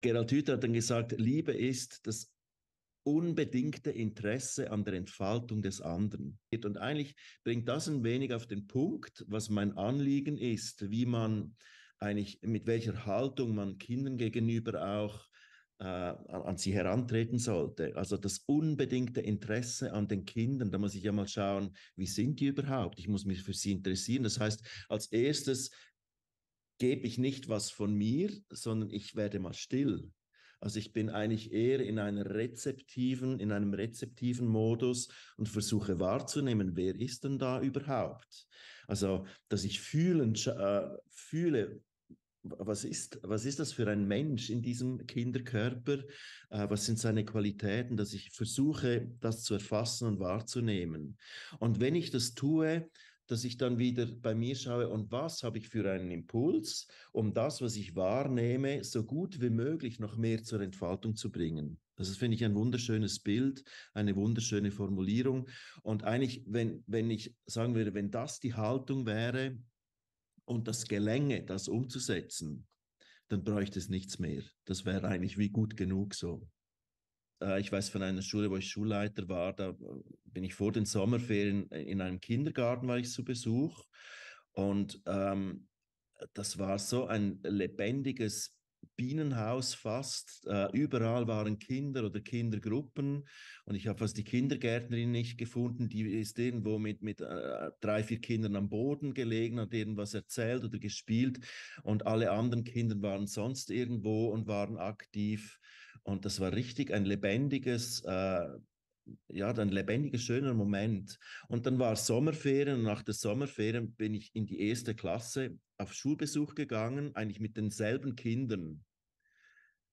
Gerald Hüther hat dann gesagt, Liebe ist das unbedingte Interesse an der Entfaltung des anderen. Und eigentlich bringt das ein wenig auf den Punkt, was mein Anliegen ist, wie man eigentlich, mit welcher Haltung man Kindern gegenüber auch äh, an sie herantreten sollte. Also das unbedingte Interesse an den Kindern, da muss ich ja mal schauen, wie sind die überhaupt? Ich muss mich für sie interessieren. Das heißt, als erstes gebe ich nicht was von mir, sondern ich werde mal still. Also ich bin eigentlich eher in einer rezeptiven, in einem rezeptiven Modus und versuche wahrzunehmen, wer ist denn da überhaupt? Also, dass ich fühlen, äh, fühle, was ist, was ist das für ein Mensch in diesem Kinderkörper? Äh, was sind seine Qualitäten, dass ich versuche, das zu erfassen und wahrzunehmen? Und wenn ich das tue, dass ich dann wieder bei mir schaue und was habe ich für einen Impuls, um das, was ich wahrnehme, so gut wie möglich noch mehr zur Entfaltung zu bringen. Also, das ist, finde ich, ein wunderschönes Bild, eine wunderschöne Formulierung. Und eigentlich, wenn, wenn ich sagen würde, wenn das die Haltung wäre und das gelänge, das umzusetzen, dann bräuchte es nichts mehr. Das wäre eigentlich wie gut genug so. Äh, ich weiß von einer Schule, wo ich Schulleiter war, da bin ich vor den Sommerferien in einem Kindergarten, war ich zu Besuch. Und ähm, das war so ein lebendiges Bienenhaus fast. Äh, überall waren Kinder oder Kindergruppen. Und ich habe fast die Kindergärtnerin nicht gefunden. Die ist irgendwo mit, mit äh, drei, vier Kindern am Boden gelegen, hat irgendwas erzählt oder gespielt. Und alle anderen Kinder waren sonst irgendwo und waren aktiv. Und das war richtig ein lebendiges, äh, ja, ein lebendiger, schöner Moment. Und dann war Sommerferien und nach der Sommerferien bin ich in die erste Klasse auf Schulbesuch gegangen, eigentlich mit denselben Kindern.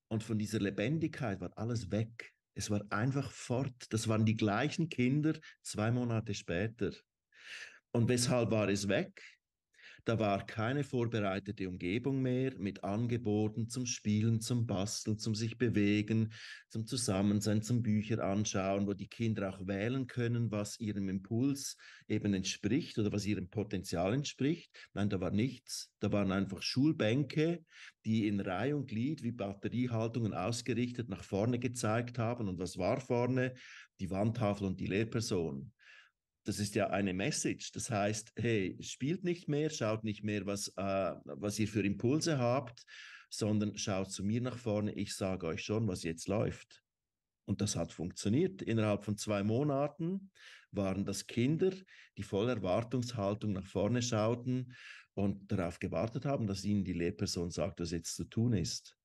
Und von dieser Lebendigkeit war alles weg. Es war einfach fort. Das waren die gleichen Kinder zwei Monate später. Und weshalb war es weg? Da war keine vorbereitete Umgebung mehr mit Angeboten zum Spielen, zum Basteln, zum sich bewegen, zum Zusammensein, zum Bücher anschauen, wo die Kinder auch wählen können, was ihrem Impuls eben entspricht oder was ihrem Potenzial entspricht. Nein, da war nichts. Da waren einfach Schulbänke, die in Reihe und Glied wie Batteriehaltungen ausgerichtet nach vorne gezeigt haben. Und was war vorne? Die Wandtafel und die Lehrperson das ist ja eine Message. Das heißt, hey, spielt nicht mehr, schaut nicht mehr, was, äh, was ihr für Impulse habt, sondern schaut zu mir nach vorne. Ich sage euch schon, was jetzt läuft. Und das hat funktioniert. Innerhalb von zwei Monaten waren das Kinder, die voll Erwartungshaltung nach vorne schauten und darauf gewartet haben, dass ihnen die Lehrperson sagt, was jetzt zu tun ist.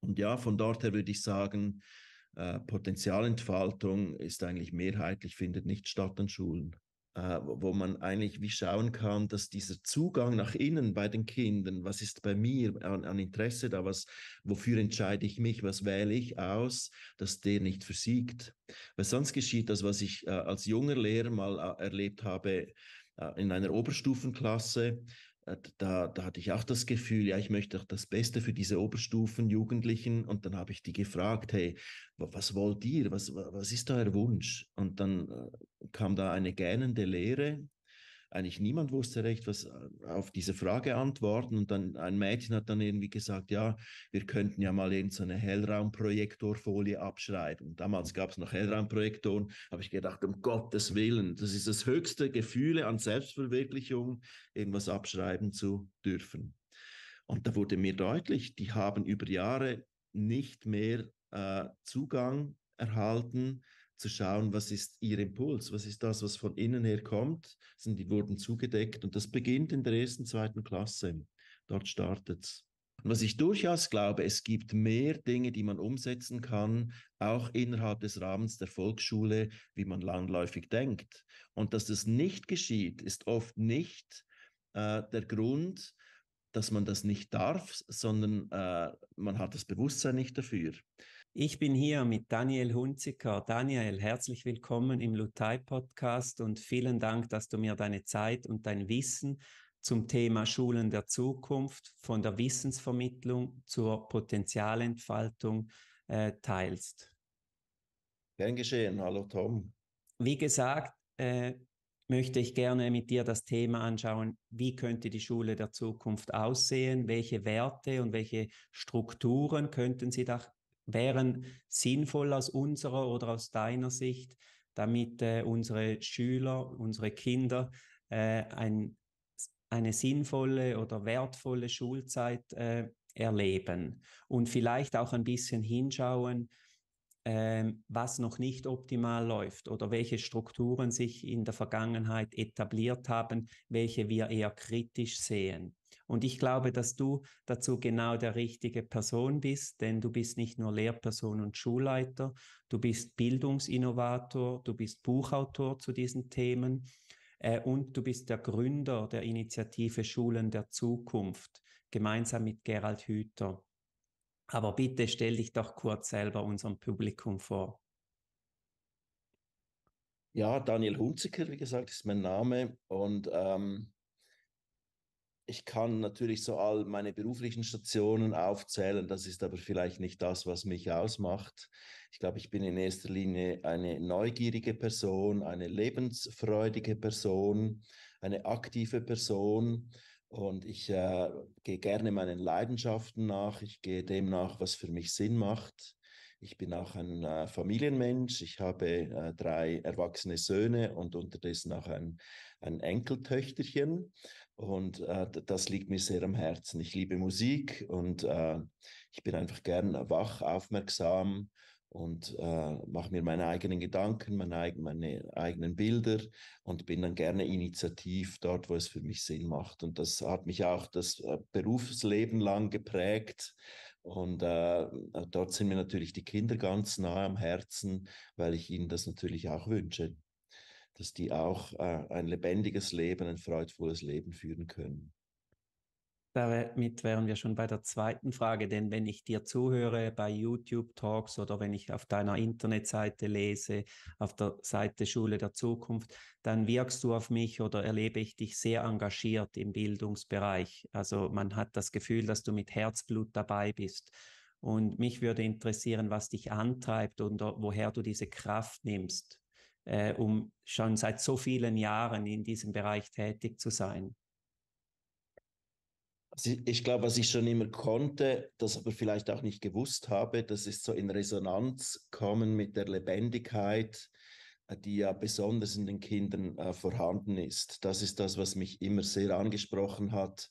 Und ja, von dort her würde ich sagen, äh, Potenzialentfaltung ist eigentlich mehrheitlich, findet nicht statt an Schulen. Äh, wo man eigentlich wie schauen kann, dass dieser Zugang nach innen bei den Kindern, was ist bei mir an, an Interesse da, was, wofür entscheide ich mich, was wähle ich aus, dass der nicht versiegt. Weil sonst geschieht das, was ich äh, als junger Lehrer mal erlebt habe in einer Oberstufenklasse, äh, da, da hatte ich auch das Gefühl, ja, ich möchte auch das Beste für diese Oberstufen, Jugendlichen. Und dann habe ich die gefragt, hey, was wollt ihr? Was, was ist euer Wunsch? Und dann äh, kam da eine gähnende Lehre eigentlich niemand wusste recht, was äh, auf diese Frage antworten. Und dann ein Mädchen hat dann irgendwie gesagt, ja, wir könnten ja mal eben so eine Hellraumprojektorfolie abschreiben. Damals gab es noch Hellraumprojektoren, habe ich gedacht, um Gottes Willen, das ist das höchste Gefühle an Selbstverwirklichung, irgendwas abschreiben zu dürfen. Und da wurde mir deutlich, die haben über Jahre nicht mehr äh, Zugang erhalten zu schauen, was ist ihr Impuls, was ist das, was von innen her kommt, sind die wurden zugedeckt und das beginnt in der ersten, zweiten Klasse. Dort startet's. Und was ich durchaus glaube, es gibt mehr Dinge, die man umsetzen kann, auch innerhalb des Rahmens der Volksschule, wie man landläufig denkt. Und dass das nicht geschieht, ist oft nicht äh, der Grund, dass man das nicht darf, sondern äh, man hat das Bewusstsein nicht dafür. Ich bin hier mit Daniel Hunziker. Daniel, herzlich willkommen im Lutai Podcast und vielen Dank, dass du mir deine Zeit und dein Wissen zum Thema Schulen der Zukunft von der Wissensvermittlung zur Potenzialentfaltung äh, teilst. Gern geschehen. Hallo Tom. Wie gesagt, äh, möchte ich gerne mit dir das Thema anschauen, wie könnte die Schule der Zukunft aussehen, welche Werte und welche Strukturen könnten sie da wären sinnvoll aus unserer oder aus deiner Sicht, damit äh, unsere Schüler, unsere Kinder äh, ein, eine sinnvolle oder wertvolle Schulzeit äh, erleben und vielleicht auch ein bisschen hinschauen, ähm, was noch nicht optimal läuft oder welche Strukturen sich in der Vergangenheit etabliert haben, welche wir eher kritisch sehen. Und ich glaube, dass du dazu genau der richtige Person bist, denn du bist nicht nur Lehrperson und Schulleiter, du bist Bildungsinnovator, du bist Buchautor zu diesen Themen äh, und du bist der Gründer der Initiative Schulen der Zukunft, gemeinsam mit Gerald Hüther. Aber bitte stell dich doch kurz selber unserem Publikum vor. Ja, Daniel Hunziker, wie gesagt, ist mein Name und ähm, ich kann natürlich so all meine beruflichen Stationen aufzählen, das ist aber vielleicht nicht das, was mich ausmacht. Ich glaube, ich bin in erster Linie eine neugierige Person, eine lebensfreudige Person, eine aktive Person und ich äh, gehe gerne meinen Leidenschaften nach, ich gehe dem nach, was für mich Sinn macht. Ich bin auch ein äh, Familienmensch. Ich habe äh, drei erwachsene Söhne und unterdessen auch ein, ein Enkeltöchterchen. Und äh, das liegt mir sehr am Herzen. Ich liebe Musik und äh, ich bin einfach gern wach, aufmerksam und äh, mache mir meine eigenen Gedanken, meine, meine eigenen Bilder und bin dann gerne initiativ dort, wo es für mich Sinn macht. Und das hat mich auch das äh, Berufsleben lang geprägt und äh, äh, dort sind mir natürlich die Kinder ganz nah am Herzen, weil ich ihnen das natürlich auch wünsche, dass die auch äh, ein lebendiges Leben, ein freudvolles Leben führen können. Damit wären wir schon bei der zweiten Frage, denn wenn ich dir zuhöre bei YouTube Talks oder wenn ich auf deiner Internetseite lese, auf der Seite Schule der Zukunft, dann wirkst du auf mich oder erlebe ich dich sehr engagiert im Bildungsbereich. Also man hat das Gefühl, dass du mit Herzblut dabei bist. Und mich würde interessieren, was dich antreibt und woher du diese Kraft nimmst, äh, um schon seit so vielen Jahren in diesem Bereich tätig zu sein. Ich glaube, was ich schon immer konnte, das aber vielleicht auch nicht gewusst habe, das ist so in Resonanz kommen mit der Lebendigkeit, äh, die ja besonders in den Kindern äh, vorhanden ist. Das ist das, was mich immer sehr angesprochen hat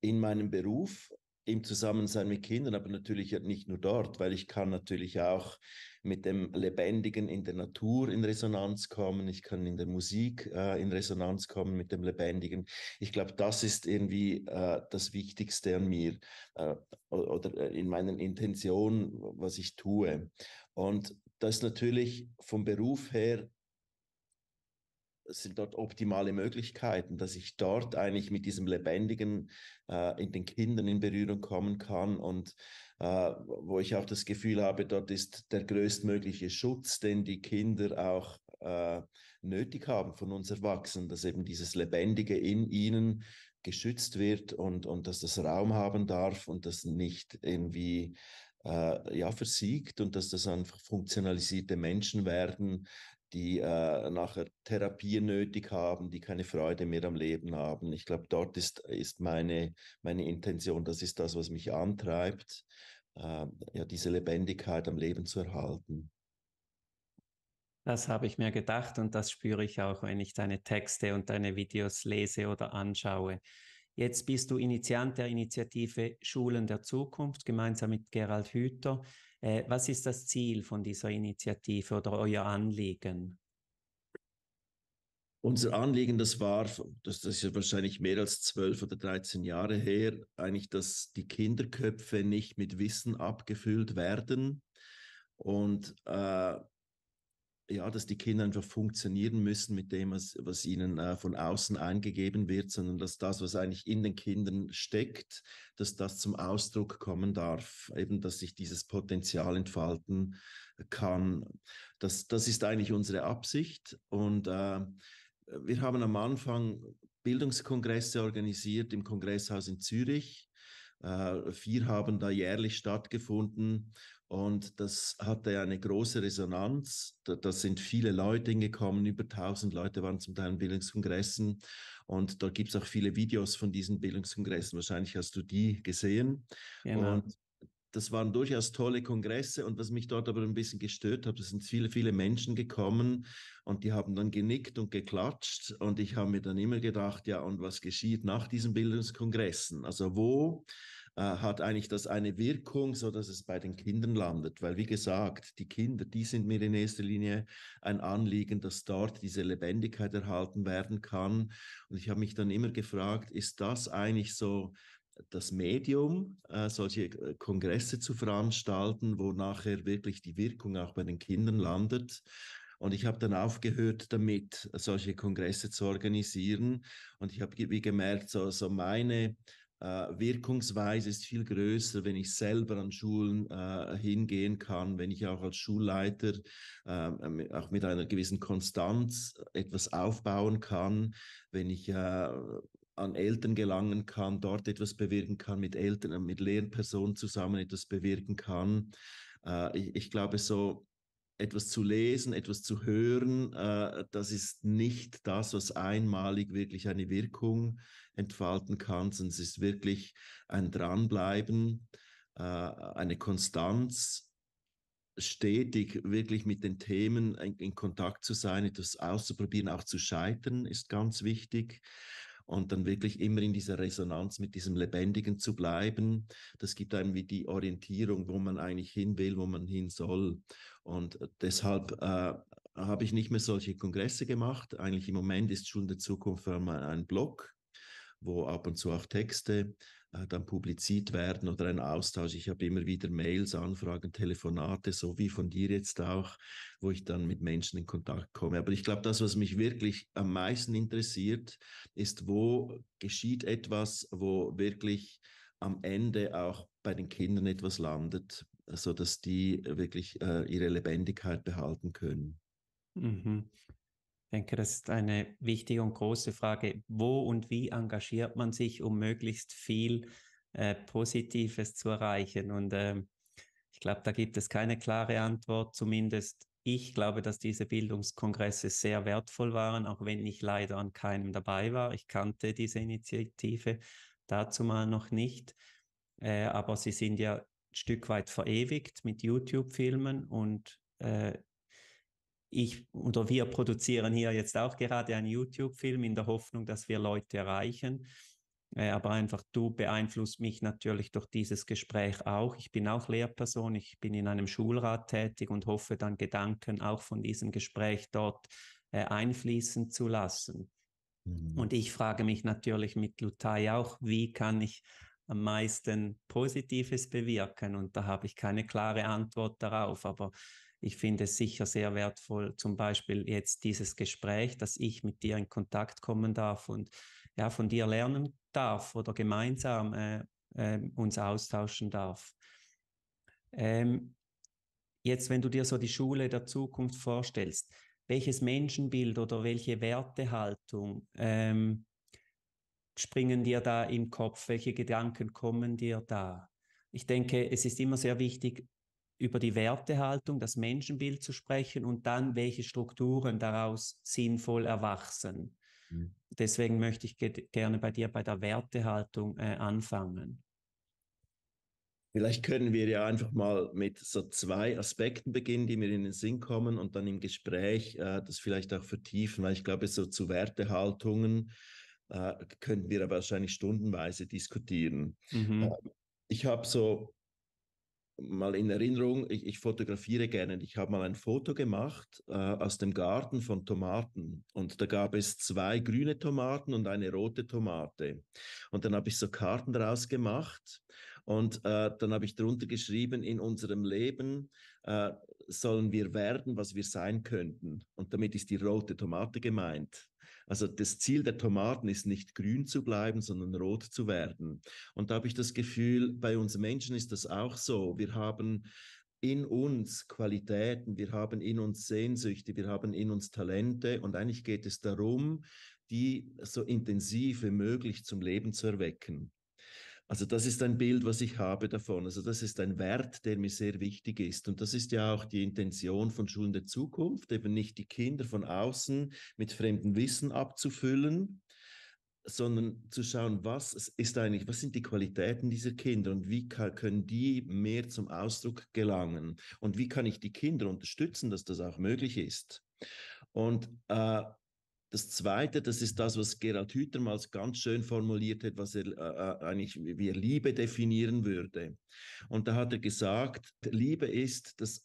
in meinem Beruf, im Zusammensein mit Kindern, aber natürlich nicht nur dort, weil ich kann natürlich auch mit dem Lebendigen in der Natur in Resonanz kommen, ich kann in der Musik äh, in Resonanz kommen mit dem Lebendigen. Ich glaube, das ist irgendwie äh, das Wichtigste an mir äh, oder äh, in meinen Intentionen, was ich tue. Und das ist natürlich vom Beruf her sind dort optimale Möglichkeiten, dass ich dort eigentlich mit diesem Lebendigen äh, in den Kindern in Berührung kommen kann und äh, wo ich auch das Gefühl habe, dort ist der größtmögliche Schutz, den die Kinder auch äh, nötig haben von uns Erwachsenen, dass eben dieses Lebendige in ihnen geschützt wird und, und dass das Raum haben darf und das nicht irgendwie äh, ja, versiegt und dass das einfach funktionalisierte Menschen werden, die äh, nachher Therapien nötig haben, die keine Freude mehr am Leben haben. Ich glaube, dort ist, ist meine, meine Intention, das ist das, was mich antreibt, äh, ja, diese Lebendigkeit am Leben zu erhalten. Das habe ich mir gedacht und das spüre ich auch, wenn ich deine Texte und deine Videos lese oder anschaue. Jetzt bist du Initiant der Initiative Schulen der Zukunft gemeinsam mit Gerald Hüther. Äh, was ist das Ziel von dieser Initiative oder euer Anliegen? Unser Anliegen, das war, das, das ist wahrscheinlich mehr als zwölf oder dreizehn Jahre her, eigentlich, dass die Kinderköpfe nicht mit Wissen abgefüllt werden und äh, ja, dass die Kinder einfach funktionieren müssen mit dem, was, was ihnen äh, von außen eingegeben wird, sondern dass das, was eigentlich in den Kindern steckt, dass das zum Ausdruck kommen darf, eben, dass sich dieses Potenzial entfalten äh, kann. Das, das ist eigentlich unsere Absicht und äh, wir haben am Anfang Bildungskongresse organisiert im Kongresshaus in Zürich. Äh, vier haben da jährlich stattgefunden und das hatte eine große Resonanz. Da, da sind viele Leute hingekommen, über 1000 Leute waren zum Teil in Bildungskongressen. Und da es auch viele Videos von diesen Bildungskongressen. Wahrscheinlich hast du die gesehen. Genau. Und das waren durchaus tolle Kongresse und was mich dort aber ein bisschen gestört hat, es sind viele, viele Menschen gekommen und die haben dann genickt und geklatscht und ich habe mir dann immer gedacht, ja, und was geschieht nach diesen Bildungskongressen? Also wo äh, hat eigentlich das eine Wirkung, so dass es bei den Kindern landet. Weil, wie gesagt, die Kinder, die sind mir in erster Linie ein Anliegen, dass dort diese Lebendigkeit erhalten werden kann. Und ich habe mich dann immer gefragt, ist das eigentlich so das Medium, äh, solche äh, Kongresse zu veranstalten, wo nachher wirklich die Wirkung auch bei den Kindern landet? Und ich habe dann aufgehört damit, solche Kongresse zu organisieren. Und ich habe wie gemerkt, so, so meine äh, Wirkungsweise ist viel größer, wenn ich selber an Schulen äh, hingehen kann, wenn ich auch als Schulleiter äh, auch mit einer gewissen Konstanz etwas aufbauen kann, wenn ich äh, an Eltern gelangen kann, dort etwas bewirken kann, mit Eltern, mit Lehrpersonen zusammen etwas bewirken kann. Äh, ich, ich glaube, so etwas zu lesen, etwas zu hören, äh, das ist nicht das, was einmalig wirklich eine Wirkung entfalten kann, sondern es ist wirklich ein Dranbleiben, äh, eine Konstanz, stetig wirklich mit den Themen in, in, Kontakt zu sein, etwas auszuprobieren, auch zu scheitern, ist ganz wichtig und dann wirklich immer in dieser Resonanz mit diesem Lebendigen zu bleiben. Das gibt einem wie die Orientierung, wo man eigentlich hin will, wo man hin soll. Und äh, deshalb äh, habe ich nicht mehr solche Kongresse gemacht. Eigentlich im Moment ist Schulen der Zukunft ein Blog, wo ab und zu auch Texte äh, dann publiziert werden oder ein Austausch. Ich habe immer wieder Mails, Anfragen, Telefonate, so wie von dir jetzt auch, wo ich dann mit Menschen in Kontakt komme. Aber ich glaube, das, was mich wirklich am meisten interessiert, ist, wo geschieht etwas, wo wirklich am Ende auch bei den Kindern etwas landet, so dass die wirklich äh, ihre Lebendigkeit behalten können. Mhm. Ich denke, das ist eine wichtige und große Frage. Wo und wie engagiert man sich, um möglichst viel äh, Positives zu erreichen? Und äh, ich glaube, da gibt es keine klare Antwort. Zumindest ich glaube, dass diese Bildungskongresse sehr wertvoll waren, auch wenn ich leider an keinem dabei war. Ich kannte diese Initiative dazu mal noch nicht. Äh, aber sie sind ja ein Stück weit verewigt mit YouTube-Filmen und äh, ich oder wir produzieren hier jetzt auch gerade einen YouTube-Film in der Hoffnung, dass wir Leute erreichen. Äh, aber einfach du beeinflusst mich natürlich durch dieses Gespräch auch. Ich bin auch Lehrperson, ich bin in einem Schulrat tätig und hoffe dann Gedanken auch von diesem Gespräch dort äh, einfließen zu lassen. Mhm. Und ich frage mich natürlich mit Lutai auch, wie kann ich am meisten Positives bewirken? Und da habe ich keine klare Antwort darauf. Aber ich finde es sicher sehr wertvoll, zum Beispiel jetzt dieses Gespräch, dass ich mit dir in Kontakt kommen darf und ja, von dir lernen darf oder gemeinsam äh, äh, uns austauschen darf. Ähm, jetzt, wenn du dir so die Schule der Zukunft vorstellst, welches Menschenbild oder welche Wertehaltung ähm, springen dir da im Kopf? Welche Gedanken kommen dir da? Ich denke, es ist immer sehr wichtig, über die Wertehaltung, das Menschenbild zu sprechen und dann, welche Strukturen daraus sinnvoll erwachsen. Mhm. Deswegen möchte ich ge gerne bei dir bei der Wertehaltung äh, anfangen. Vielleicht können wir ja einfach mal mit so zwei Aspekten beginnen, die mir in den Sinn kommen und dann im Gespräch äh, das vielleicht auch vertiefen, weil ich glaube, so zu Wertehaltungen äh, könnten wir aber wahrscheinlich stundenweise diskutieren. Mhm. Ähm, ich habe so mal in Erinnerung, ich, ich fotografiere gerne. Ich habe mal ein Foto gemacht äh, aus dem Garten von Tomaten. Und da gab es zwei grüne Tomaten und eine rote Tomate. Und dann habe ich so Karten daraus gemacht. Und äh, dann habe ich darunter geschrieben, in unserem Leben äh, sollen wir werden, was wir sein könnten. Und damit ist die rote Tomate gemeint. Also das Ziel der Tomaten ist nicht grün zu bleiben, sondern rot zu werden. Und da habe ich das Gefühl, bei uns Menschen ist das auch so. Wir haben in uns Qualitäten, wir haben in uns Sehnsüchte, wir haben in uns Talente und eigentlich geht es darum, die so intensiv wie möglich zum Leben zu erwecken. Also das ist ein Bild, was ich habe davon. Also das ist ein Wert, der mir sehr wichtig ist. Und das ist ja auch die Intention von Schulen der Zukunft, eben nicht die Kinder von außen mit fremdem Wissen abzufüllen, sondern zu schauen, was ist eigentlich, was sind die Qualitäten dieser Kinder und wie kann, können die mehr zum Ausdruck gelangen und wie kann ich die Kinder unterstützen, dass das auch möglich ist. Und äh, das Zweite, das ist das, was Gerald Hüthermals ganz schön formuliert hat, was er äh, äh eigentlich wie er Liebe definieren würde. Und da hat er gesagt, Liebe ist das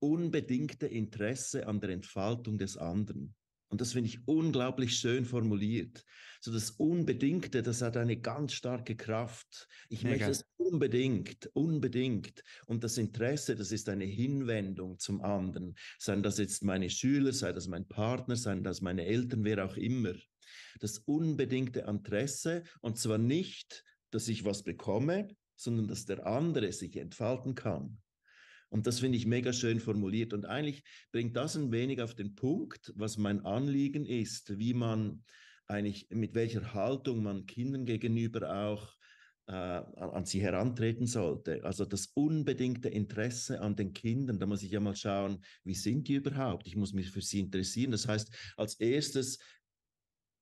unbedingte Interesse an der Entfaltung des anderen. Und das finde ich unglaublich schön formuliert. So das Unbedingte, das hat eine ganz starke Kraft. Ich Mega. möchte es unbedingt, unbedingt. Und das Interesse, das ist eine Hinwendung zum anderen. Seien das jetzt meine Schüler, sei das mein Partner, seien das meine Eltern, wer auch immer. Das unbedingte Interesse. Und zwar nicht, dass ich was bekomme, sondern dass der andere sich entfalten kann. Und das finde ich mega schön formuliert. Und eigentlich bringt das ein wenig auf den Punkt, was mein Anliegen ist, wie man eigentlich, mit welcher Haltung man Kindern gegenüber auch äh, an sie herantreten sollte. Also das unbedingte Interesse an den Kindern, da muss ich ja mal schauen, wie sind die überhaupt? Ich muss mich für sie interessieren. Das heißt, als erstes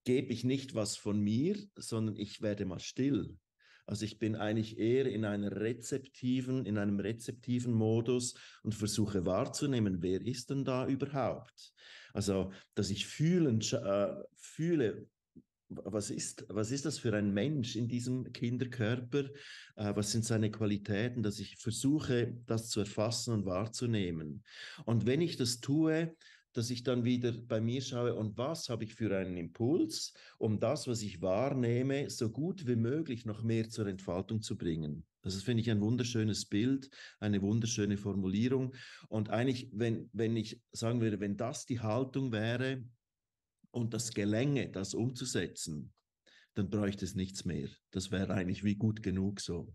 gebe ich nicht was von mir, sondern ich werde mal still. Also ich bin eigentlich eher in einer rezeptiven, in einem rezeptiven Modus und versuche wahrzunehmen, wer ist denn da überhaupt? Also, dass ich fühlen, äh, fühle, was ist, was ist das für ein Mensch in diesem Kinderkörper? Äh, was sind seine Qualitäten, dass ich versuche, das zu erfassen und wahrzunehmen? Und wenn ich das tue, dass ich dann wieder bei mir schaue, und was habe ich für einen Impuls, um das, was ich wahrnehme, so gut wie möglich noch mehr zur Entfaltung zu bringen. Also, das ist, finde ich, ein wunderschönes Bild, eine wunderschöne Formulierung. Und eigentlich, wenn, wenn ich sagen würde, wenn das die Haltung wäre und das gelänge, das umzusetzen, dann bräuchte es nichts mehr. Das wäre eigentlich wie gut genug so.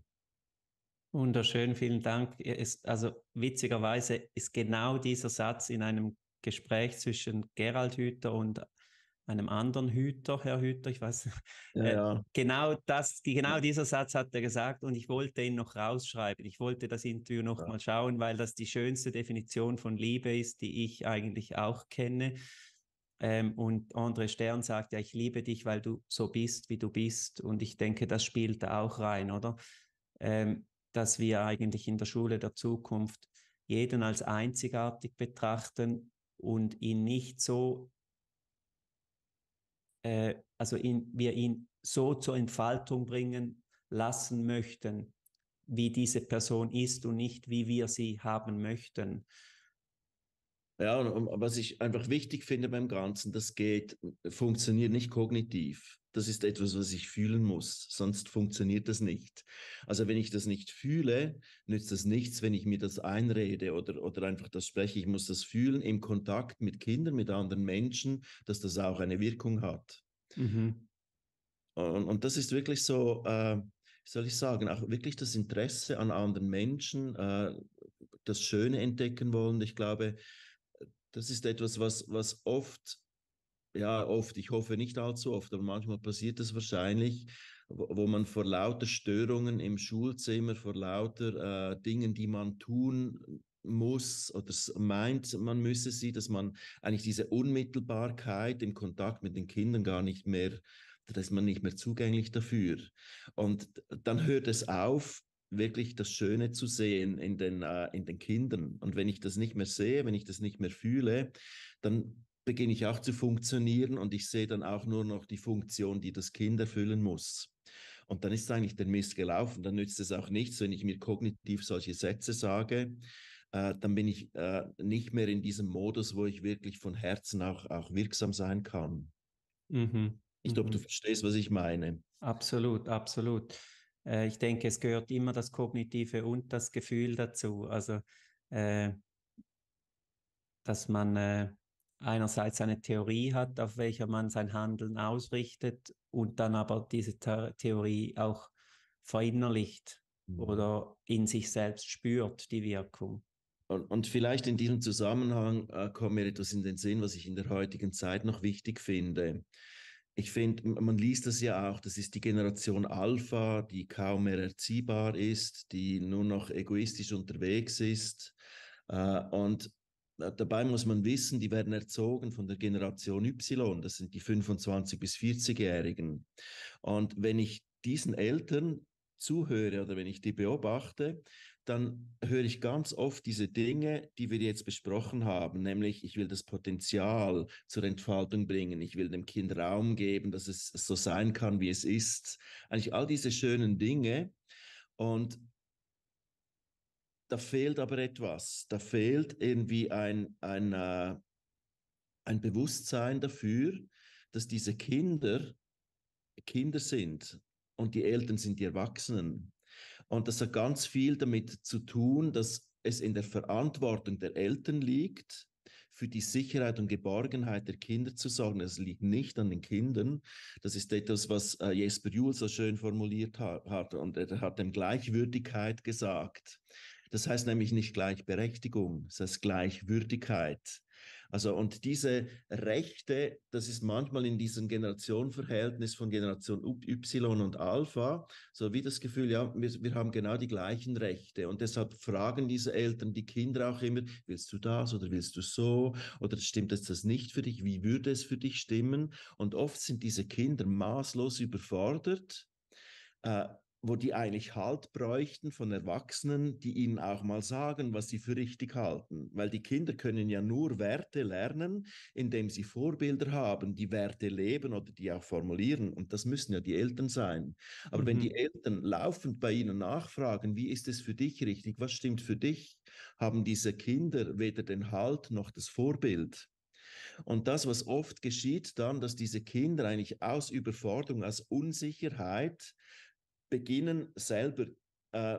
Wunderschön, vielen Dank. Es, also witzigerweise ist genau dieser Satz in einem Gespräch zwischen Gerald Hüter und einem anderen Hüter, Herr Hüter, ich weiß ja, äh, ja. genau das, genau dieser Satz hat er gesagt und ich wollte ihn noch rausschreiben. Ich wollte das Interview noch mal schauen, weil das die schönste Definition von Liebe ist, die ich eigentlich auch kenne. Ähm, und André Stern sagt ja, ich liebe dich, weil du so bist, wie du bist. Und ich denke, das spielt da auch rein, oder? Ähm, dass wir eigentlich in der Schule der Zukunft jeden als einzigartig betrachten und ihn nicht so, äh, also ihn, wir ihn so zur Entfaltung bringen lassen möchten, wie diese Person ist und nicht wie wir sie haben möchten. Ja, und was ich einfach wichtig finde beim Ganzen, das geht, funktioniert nicht kognitiv. Das ist etwas, was ich fühlen muss. Sonst funktioniert das nicht. Also wenn ich das nicht fühle, nützt das nichts, wenn ich mir das einrede oder, oder einfach das spreche. Ich muss das fühlen im Kontakt mit Kindern, mit anderen Menschen, dass das auch eine Wirkung hat. Mhm. Und, und, das ist wirklich so, äh, soll ich sagen, auch wirklich das Interesse an anderen Menschen, äh, das Schöne entdecken wollen. Ich glaube, das ist etwas, was, was oft ja, oft, ich hoffe nicht allzu oft, aber manchmal passiert es wahrscheinlich, wo, wo man vor lauter Störungen im Schulzimmer, vor lauter äh, Dingen, die man tun muss oder meint, man müsse sie, dass man eigentlich diese Unmittelbarkeit im Kontakt mit den Kindern gar nicht mehr, da ist man nicht mehr zugänglich dafür. Und dann hört es auf, wirklich das Schöne zu sehen in den, äh, in den Kindern. Und wenn ich das nicht mehr sehe, wenn ich das nicht mehr fühle, dann beginne ich auch zu funktionieren und ich sehe dann auch nur noch die Funktion, die das Kind erfüllen muss. Und dann ist eigentlich der Mist gelaufen. Dann nützt es auch nichts, wenn ich mir kognitiv solche Sätze sage. Äh, dann bin ich äh, nicht mehr in diesem Modus, wo ich wirklich von Herzen auch, auch wirksam sein kann. Mhm. Ich glaube, mhm. du verstehst, was ich meine. Absolut, absolut. Äh, ich denke, es gehört immer das Kognitive und das Gefühl dazu. Also, äh, dass man äh, einerseits eine Theorie hat, auf welcher man sein Handeln ausrichtet und dann aber diese Theorie auch verinnerlicht mhm. oder in sich selbst spürt, die Wirkung. Und, und vielleicht in diesem Zusammenhang äh, kommt mir etwas in den Sinn, was ich in der heutigen Zeit noch wichtig finde. Ich finde, man liest das ja auch, das ist die Generation Alpha, die kaum mehr erziehbar ist, die nur noch egoistisch unterwegs ist. Äh, und äh, dabei muss man wissen, die werden erzogen von der Generation Y, das sind die 25 bis 40-Jährigen. Und wenn ich diesen Eltern zuhöre oder wenn ich die beobachte, dann höre ich ganz oft diese Dinge, die wir jetzt besprochen haben, nämlich ich will das Potenzial zur Entfaltung bringen, ich will dem Kind Raum geben, dass es so sein kann, wie es ist. Eigentlich all diese schönen Dinge. Und da fehlt aber etwas. Da fehlt irgendwie ein, ein, äh, ein Bewusstsein dafür, dass diese Kinder Kinder sind und die Eltern sind die Erwachsenen. Und das hat ganz viel damit zu tun, dass es in der Verantwortung der Eltern liegt, für die Sicherheit und Geborgenheit der Kinder zu sorgen. Das liegt nicht an den Kindern. Das ist etwas, was äh, Jesper Juhl so schön formuliert ha hat. Und er hat dem Gleichwürdigkeit gesagt. Das heißt nämlich nicht Gleichberechtigung, das heißt Gleichwürdigkeit. Also, und diese Rechte, das ist manchmal in diesem Generationenverhältnis von Generation Y und Alpha, so wie das Gefühl, ja, wir, wir haben genau die gleichen Rechte. Und deshalb fragen diese Eltern die Kinder auch immer, willst du das oder willst du so? Oder stimmt jetzt das nicht für dich? Wie würde es für dich stimmen? Und oft sind diese Kinder maßlos überfordert. Äh, wo die eigentlich Halt bräuchten von Erwachsenen, die ihnen auch mal sagen, was sie für richtig halten. Weil die Kinder können ja nur Werte lernen, indem sie Vorbilder haben, die Werte leben oder die auch formulieren. Und das müssen ja die Eltern sein. Aber mhm. wenn die mhm. Eltern laufend bei ihnen nachfragen, wie ist es für dich richtig, was stimmt für dich, haben diese Kinder weder den Halt noch das Vorbild. Und das, was oft geschieht dann, dass diese Kinder eigentlich aus Überforderung, aus Unsicherheit beginnen, selber äh,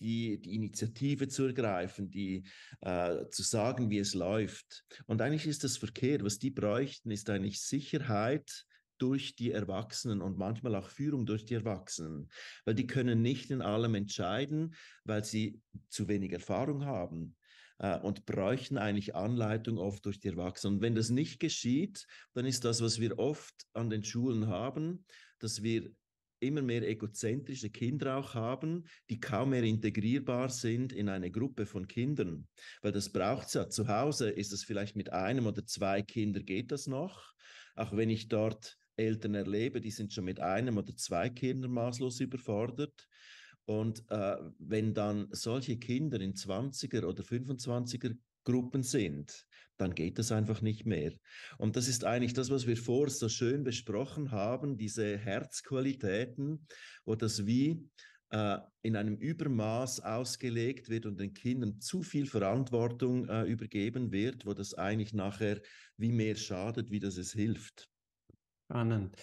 die, die Initiative zu ergreifen, die äh, zu sagen, wie es läuft. Und eigentlich ist das verkehrt. Was die bräuchten, ist eigentlich Sicherheit, durch die Erwachsenen und manchmal auch Führung durch die Erwachsenen, weil die können nicht in allem entscheiden, weil sie zu wenig Erfahrung haben äh, und bräuchten eigentlich Anleitung oft durch die Erwachsenen. Und wenn das nicht geschieht, dann ist das, was wir oft an den Schulen haben, dass wir immer mehr egozentrische Kinder auch haben, die kaum mehr integrierbar sind in eine Gruppe von Kindern. Weil das braucht es ja. Zu Hause ist es vielleicht mit einem oder zwei Kindern geht das noch. Auch wenn ich dort Eltern erlebe, die sind schon mit einem oder zwei Kindern maßlos überfordert. Und äh, wenn dann solche Kinder in 20er oder 25er Gruppen sind, dann geht das einfach nicht mehr. Und das ist eigentlich das, was wir vor so schön besprochen haben, diese Herzqualitäten, wo das Wie äh, in einem Übermaß ausgelegt wird und den Kindern zu viel Verantwortung äh, übergeben wird, wo das eigentlich nachher wie mehr schadet, wie das es hilft. Spannend.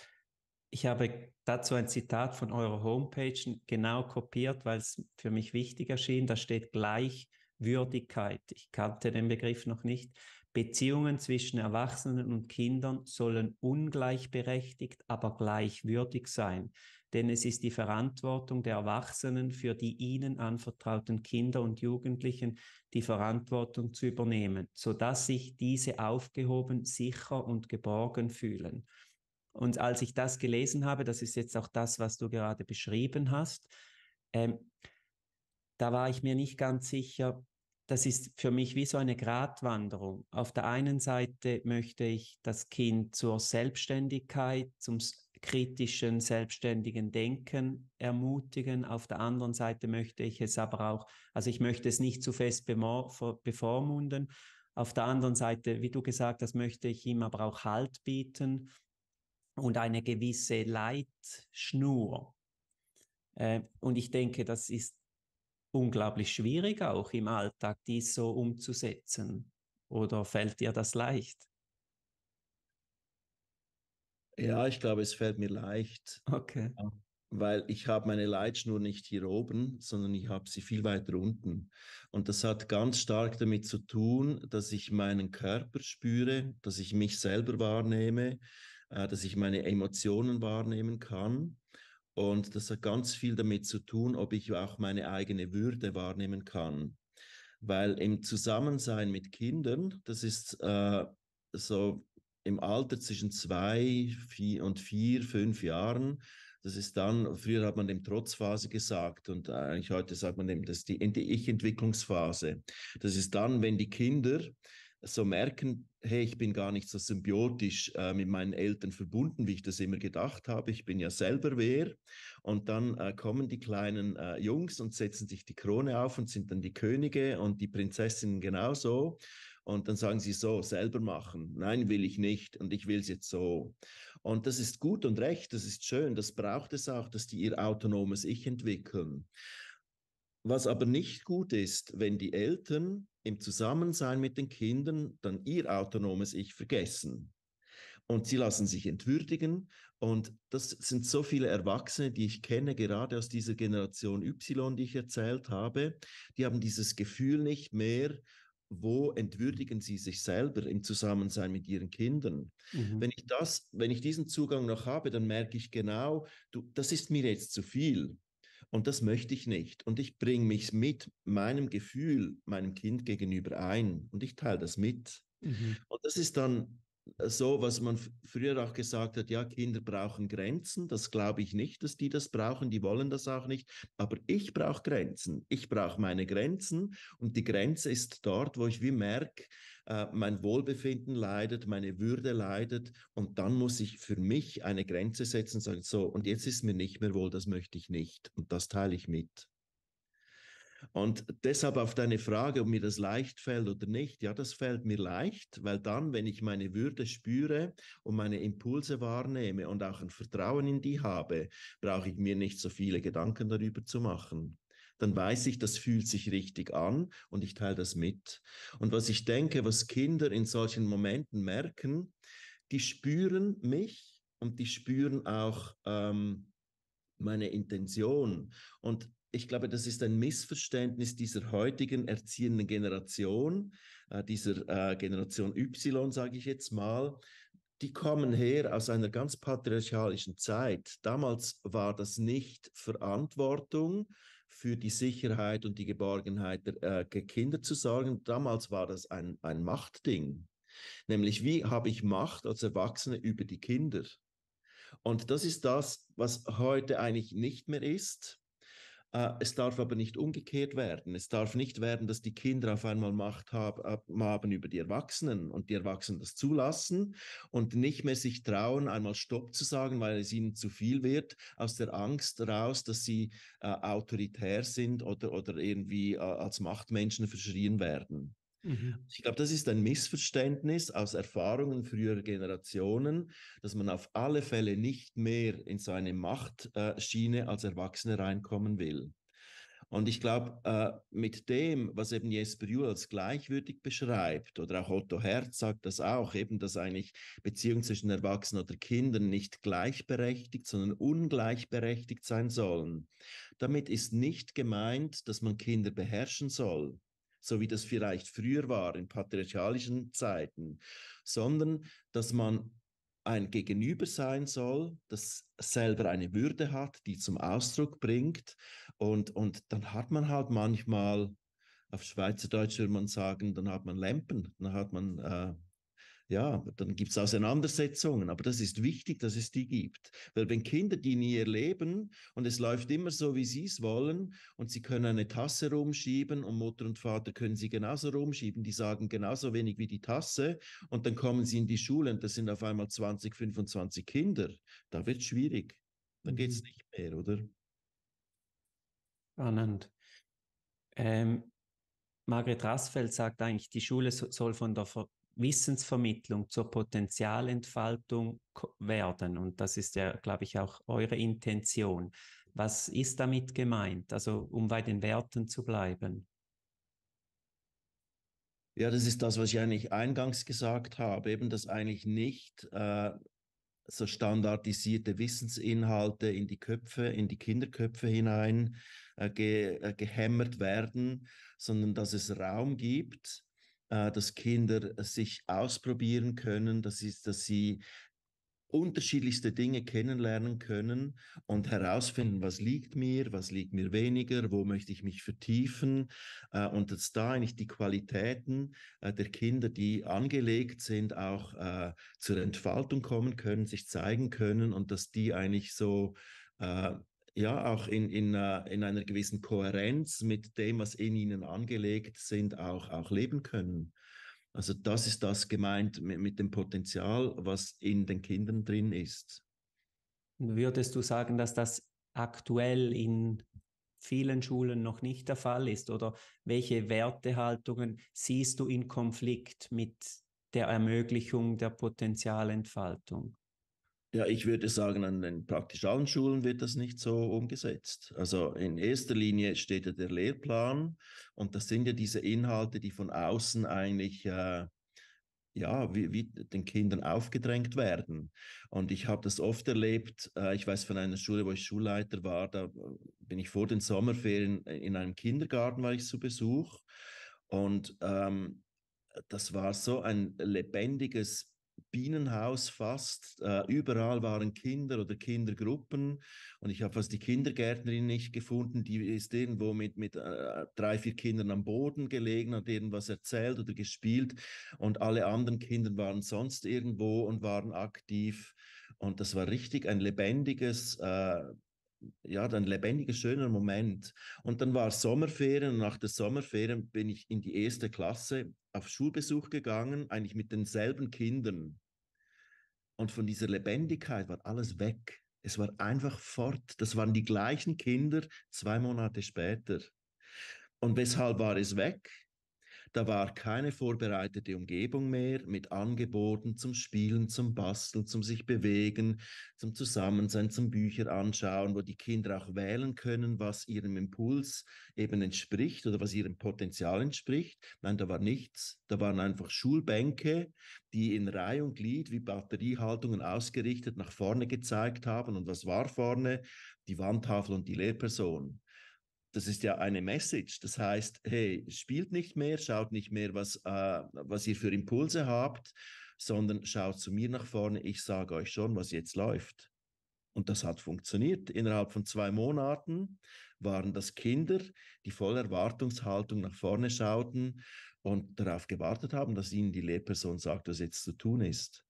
Ich habe dazu ein Zitat von eurer Homepage genau kopiert, weil es für mich wichtig erschien. Da steht gleich Würdigkeit, ich kannte den Begriff noch nicht, Beziehungen zwischen Erwachsenen und Kindern sollen ungleichberechtigt, aber gleichwürdig sein, denn es ist die Verantwortung der Erwachsenen für die ihnen anvertrauten Kinder und Jugendlichen, die Verantwortung zu übernehmen, sodass sich diese aufgehoben, sicher und geborgen fühlen. Und als ich das gelesen habe, das ist jetzt auch das, was du gerade beschrieben hast, ähm, da war ich mir nicht ganz sicher, das ist für mich wie so eine Gratwanderung. Auf der einen Seite möchte ich das Kind zur Selbstständigkeit, zum kritischen, selbstständigen Denken ermutigen. Auf der anderen Seite möchte ich es aber auch, also ich möchte es nicht zu fest bevormunden. Auf der anderen Seite, wie du gesagt hast, möchte ich ihm aber auch Halt bieten und eine gewisse Leitschnur. Äh, und ich denke, das ist unglaublich schwierig auch im Alltag, dies so umzusetzen? Oder fällt dir das leicht? Ja, ich glaube, es fällt mir leicht. Okay. Ähm, weil ich habe meine Leitschnur nicht hier oben, sondern ich habe sie viel weiter unten. Und das hat ganz stark damit zu tun, dass ich meinen Körper spüre, dass ich mich selber wahrnehme, äh, dass ich meine Emotionen wahrnehmen kann. Und das hat ganz viel damit zu tun, ob ich auch meine eigene Würde wahrnehmen kann. Weil im Zusammensein mit Kindern, das ist äh, so im Alter zwischen zwei vier und vier, fünf Jahren, das ist dann, früher hat man dem Trotzphase gesagt und eigentlich heute sagt man dem, das ist die Ich-Entwicklungsphase. Das ist dann, wenn die Kinder so merken, hey, ich bin gar nicht so symbiotisch äh, mit meinen Eltern verbunden, wie ich das immer gedacht habe. Ich bin ja selber wer. Und dann äh, kommen die kleinen äh, Jungs und setzen sich die Krone auf und sind dann die Könige und die Prinzessinnen genauso. Und dann sagen sie so, selber machen. Nein, will ich nicht. Und ich will es jetzt so. Und das ist gut und recht. Das ist schön. Das braucht es auch, dass die ihr autonomes Ich entwickeln. Was aber nicht gut ist, wenn die Eltern im Zusammensein mit den Kindern dann ihr autonomes Ich vergessen. Und sie lassen sich entwürdigen. Und das sind so viele Erwachsene, die ich kenne, gerade aus dieser Generation Y, die ich erzählt habe. Die haben dieses Gefühl nicht mehr, wo entwürdigen sie sich selber im Zusammensein mit ihren Kindern. Mhm. Wenn ich das, wenn ich diesen Zugang noch habe, dann merke ich genau, du, das ist mir jetzt zu viel. Und das möchte ich nicht. Und ich bringe mich mit meinem Gefühl meinem Kind gegenüber ein und ich teile das mit. Mhm. Und das ist dann äh, so, was man früher auch gesagt hat, ja, Kinder brauchen Grenzen. Das glaube ich nicht, dass die das brauchen. Die wollen das auch nicht. Aber ich brauche Grenzen. Ich brauche meine Grenzen. Und die Grenze ist dort, wo ich wie merke, äh, mein Wohlbefinden leidet, meine Würde leidet und dann muss ich für mich eine Grenze setzen und sagen, so, und jetzt ist mir nicht mehr wohl, das möchte ich nicht und das teile ich mit. Und deshalb auf deine Frage, ob mir das leicht fällt oder nicht, ja, das fällt mir leicht, weil dann, wenn ich meine Würde spüre und meine Impulse wahrnehme und auch ein Vertrauen in die habe, brauche ich mir nicht so viele Gedanken darüber zu machen dann weiß ich, das fühlt sich richtig an und ich teile das mit. Und was ich denke, was Kinder in solchen Momenten merken, die spüren mich und die spüren auch ähm, meine Intention. Und ich glaube, das ist ein Missverständnis dieser heutigen erziehenden Generation, äh, dieser äh, Generation Y, sage ich jetzt mal. Die kommen her aus einer ganz patriarchalischen Zeit. Damals war das nicht Verantwortung, für die Sicherheit und die Geborgenheit der äh, Kinder zu sorgen. Damals war das ein, ein Machtding. Nämlich, wie habe ich Macht als Erwachsene über die Kinder? Und das ist das, was heute eigentlich nicht mehr ist. Ah, es darf aber nicht umgekehrt werden. Es darf nicht werden, dass die Kinder auf einmal Macht haben über die Erwachsenen und die Erwachsenen das zulassen und nicht mehr sich trauen, einmal Stopp zu sagen, weil es ihnen zu viel wird, aus der Angst raus, dass sie äh, autoritär sind oder, oder irgendwie äh, als Machtmenschen verschrien werden. Mhm. Ich glaube, das ist ein Missverständnis aus Erfahrungen früherer Generationen, dass man auf alle Fälle nicht mehr in so eine Machtschiene äh, als Erwachsene reinkommen will. Und ich glaube, äh, mit dem, was eben Jesper Juhl als gleichwürdig beschreibt, oder auch Otto Herz sagt das auch, eben, dass eigentlich Beziehungen zwischen Erwachsenen oder Kindern nicht gleichberechtigt, sondern ungleichberechtigt sein sollen. Damit ist nicht gemeint, dass man Kinder beherrschen soll so wie das vielleicht früher war in patriarchalischen Zeiten, sondern dass man ein Gegenüber sein soll, das selber eine Würde hat, die zum Ausdruck bringt. Und, und dann hat man halt manchmal, auf Schweizerdeutsch würde man sagen, dann hat man Lempen, dann hat man äh, ja, dann gibt es Auseinandersetzungen, aber das ist wichtig, dass es die gibt. Weil wenn Kinder die nie erleben und es läuft immer so, wie sie es wollen und sie können eine Tasse rumschieben und Mutter und Vater können sie genauso rumschieben, die sagen genauso wenig wie die Tasse und dann kommen sie in die Schule und das sind auf einmal 20, 25 Kinder, da wird es schwierig. Dann geht es mhm. nicht mehr, oder? Spannend. Ähm, Margret Rassfeld sagt eigentlich, die Schule soll von der Ver Wissensvermittlung zur Potenzialentfaltung werden. Und das ist ja, glaube ich, auch eure Intention. Was ist damit gemeint? Also, um bei den Werten zu bleiben. Ja, das ist das, was ich eigentlich eingangs gesagt habe, eben dass eigentlich nicht äh, so standardisierte Wissensinhalte in die Köpfe, in die Kinderköpfe hinein äh, ge äh, gehämmert werden, sondern dass es Raum gibt äh, dass Kinder äh, sich ausprobieren können, das ist, dass sie unterschiedlichste Dinge kennenlernen können und herausfinden, was liegt mir, was liegt mir weniger, wo möchte ich mich vertiefen äh, und dass da eigentlich die Qualitäten äh, der Kinder, die angelegt sind, auch äh, zur Entfaltung kommen können, sich zeigen können und dass die eigentlich so äh, ja auch in, in, äh, in einer gewissen Kohärenz mit dem, was in ihnen angelegt sind, auch, auch leben können. Also das ist das gemeint mit, mit dem Potenzial, was in den Kindern drin ist. Würdest du sagen, dass das aktuell in vielen Schulen noch nicht der Fall ist? Oder welche Wertehaltungen siehst du in Konflikt mit der Ermöglichung der Potenzialentfaltung? Ja, ich würde sagen, an den praktisch allen Schulen wird das nicht so umgesetzt. Also in erster Linie steht ja der Lehrplan und das sind ja diese Inhalte, die von außen eigentlich äh, ja, wie, wie den Kindern aufgedrängt werden. Und ich habe das oft erlebt. Äh, ich weiß von einer Schule, wo ich Schulleiter war, da äh, bin ich vor den Sommerferien in einem Kindergarten war ich zu Besuch und ähm, das war so ein lebendiges Bienenhaus fast. Äh, überall waren Kinder oder Kindergruppen und ich habe fast die Kindergärtnerin nicht gefunden. Die ist irgendwo mit, mit äh, drei, vier Kindern am Boden gelegen, hat irgendwas erzählt oder gespielt und alle anderen Kinder waren sonst irgendwo und waren aktiv. Und das war richtig ein lebendiges, äh, ja, ein lebendiger, schöner Moment. Und dann war Sommerferien und nach der Sommerferien bin ich in die erste Klasse auf Schulbesuch gegangen, eigentlich mit denselben Kindern. Und von dieser Lebendigkeit war alles weg. Es war einfach fort. Das waren die gleichen Kinder zwei Monate später. Und weshalb war es weg? Da war keine vorbereitete Umgebung mehr mit Angeboten zum Spielen, zum Basteln, zum sich bewegen, zum Zusammensein, zum Bücher anschauen, wo die Kinder auch wählen können, was ihrem Impuls eben entspricht oder was ihrem Potenzial entspricht. Nein, da war nichts. Da waren einfach Schulbänke, die in Reihe und Glied wie Batteriehaltungen ausgerichtet nach vorne gezeigt haben. Und was war vorne? Die Wandtafel und die Lehrperson das ist ja eine Message. Das heißt, hey, spielt nicht mehr, schaut nicht mehr, was, äh, was ihr für Impulse habt, sondern schaut zu mir nach vorne. Ich sage euch schon, was jetzt läuft. Und das hat funktioniert. Innerhalb von zwei Monaten waren das Kinder, die voller Erwartungshaltung nach vorne schauten und darauf gewartet haben, dass ihnen die Lehrperson sagt, was jetzt zu tun ist.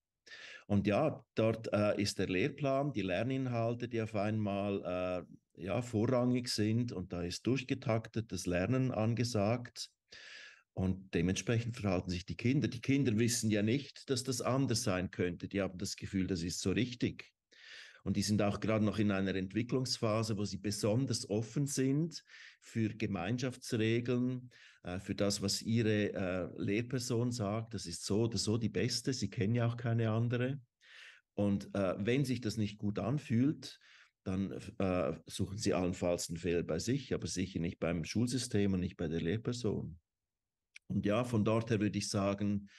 Und ja, dort äh, ist der Lehrplan, die Lerninhalte, die auf einmal äh, ja, vorrangig sind und da ist durchgetaktetes Lernen angesagt. Und dementsprechend verhalten sich die Kinder. Die Kinder wissen ja nicht, dass das anders sein könnte. Die haben das Gefühl, das ist so richtig. Und die sind auch gerade noch in einer Entwicklungsphase, wo sie besonders offen sind für Gemeinschaftsregeln, äh, für das, was ihre äh, Lehrperson sagt. Das ist so oder so die beste. Sie kennen ja auch keine andere. Und äh, wenn sich das nicht gut anfühlt, dann äh, suchen sie allenfalls einen Fehler bei sich, aber sicher nicht beim Schulsystem und nicht bei der Lehrperson. Und ja, von dort her würde ich sagen,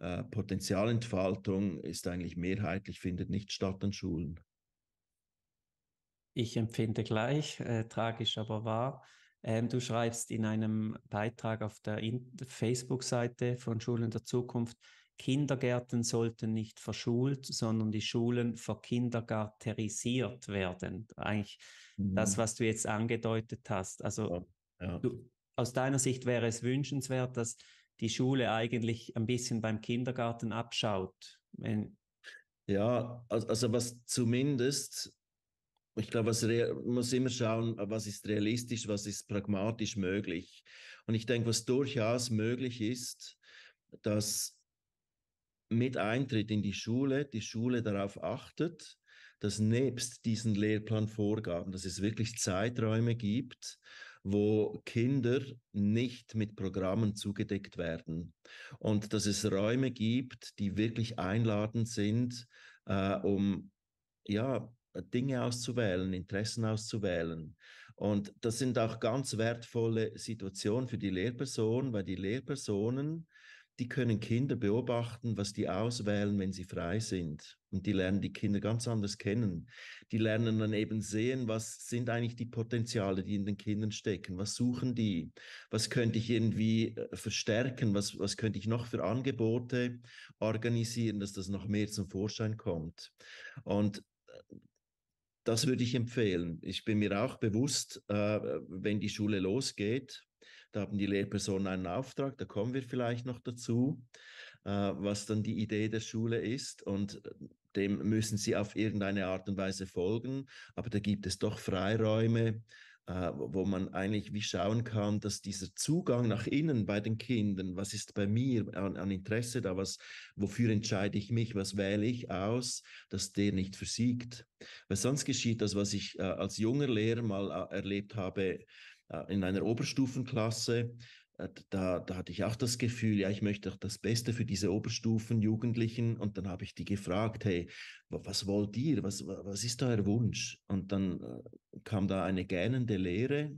äh, Potenzialentfaltung ist eigentlich mehrheitlich, findet nicht statt an Schulen. Ich empfinde gleich, äh, tragisch aber wahr, ähm, du schreibst in einem Beitrag auf der Facebook-Seite von Schulen der Zukunft, Kindergärten sollten nicht verschult, sondern die Schulen verkindergarterisiert werden. Eigentlich mhm. das, was du jetzt angedeutet hast. Also ja, ja. Du, aus deiner Sicht wäre es wünschenswert, dass die Schule eigentlich ein bisschen beim Kindergarten abschaut. Wenn, ja, also was zumindest ich glaube, man muss immer schauen, was ist realistisch, was ist pragmatisch möglich. Und ich denke, was durchaus möglich ist, dass mit Eintritt in die Schule die Schule darauf achtet, dass nebst diesen Lehrplanvorgaben, dass es wirklich Zeiträume gibt, wo Kinder nicht mit Programmen zugedeckt werden und dass es Räume gibt, die wirklich einladend sind, äh, um ja äh, Dinge auszuwählen, Interessen auszuwählen. Und das sind auch ganz wertvolle Situationen für die Lehrperson, weil die Lehrpersonen, die können Kinder beobachten, was die auswählen, wenn sie frei sind. Und die lernen die Kinder ganz anders kennen. Die lernen dann eben sehen, was sind eigentlich die Potenziale, die in den Kindern stecken? Was suchen die? Was könnte ich irgendwie äh, verstärken? Was, was könnte ich noch für Angebote organisieren, dass das noch mehr zum Vorschein kommt? Und äh, das würde ich empfehlen. Ich bin mir auch bewusst, äh, wenn die Schule losgeht, da haben die Lehrpersonen einen Auftrag, da kommen wir vielleicht noch dazu, äh, was dann die Idee der Schule ist und äh, dem müssen sie auf irgendeine Art und Weise folgen, aber da gibt es doch Freiräume, äh, wo man eigentlich wie schauen kann, dass dieser Zugang nach innen bei den Kindern, was ist bei mir an, an Interesse da, was, wofür entscheide ich mich, was wähle ich aus, dass der nicht versiegt. Weil sonst geschieht das, was ich äh, als junger Lehrer mal äh, erlebt habe, äh, in einer Oberstufenklasse, äh, da, da hatte ich auch das Gefühl, ja, ich möchte auch das Beste für diese Oberstufen, Jugendlichen. Und dann habe ich die gefragt, hey, was wollt ihr? Was, was ist euer Wunsch? Und dann äh, kam da eine gähnende Lehre,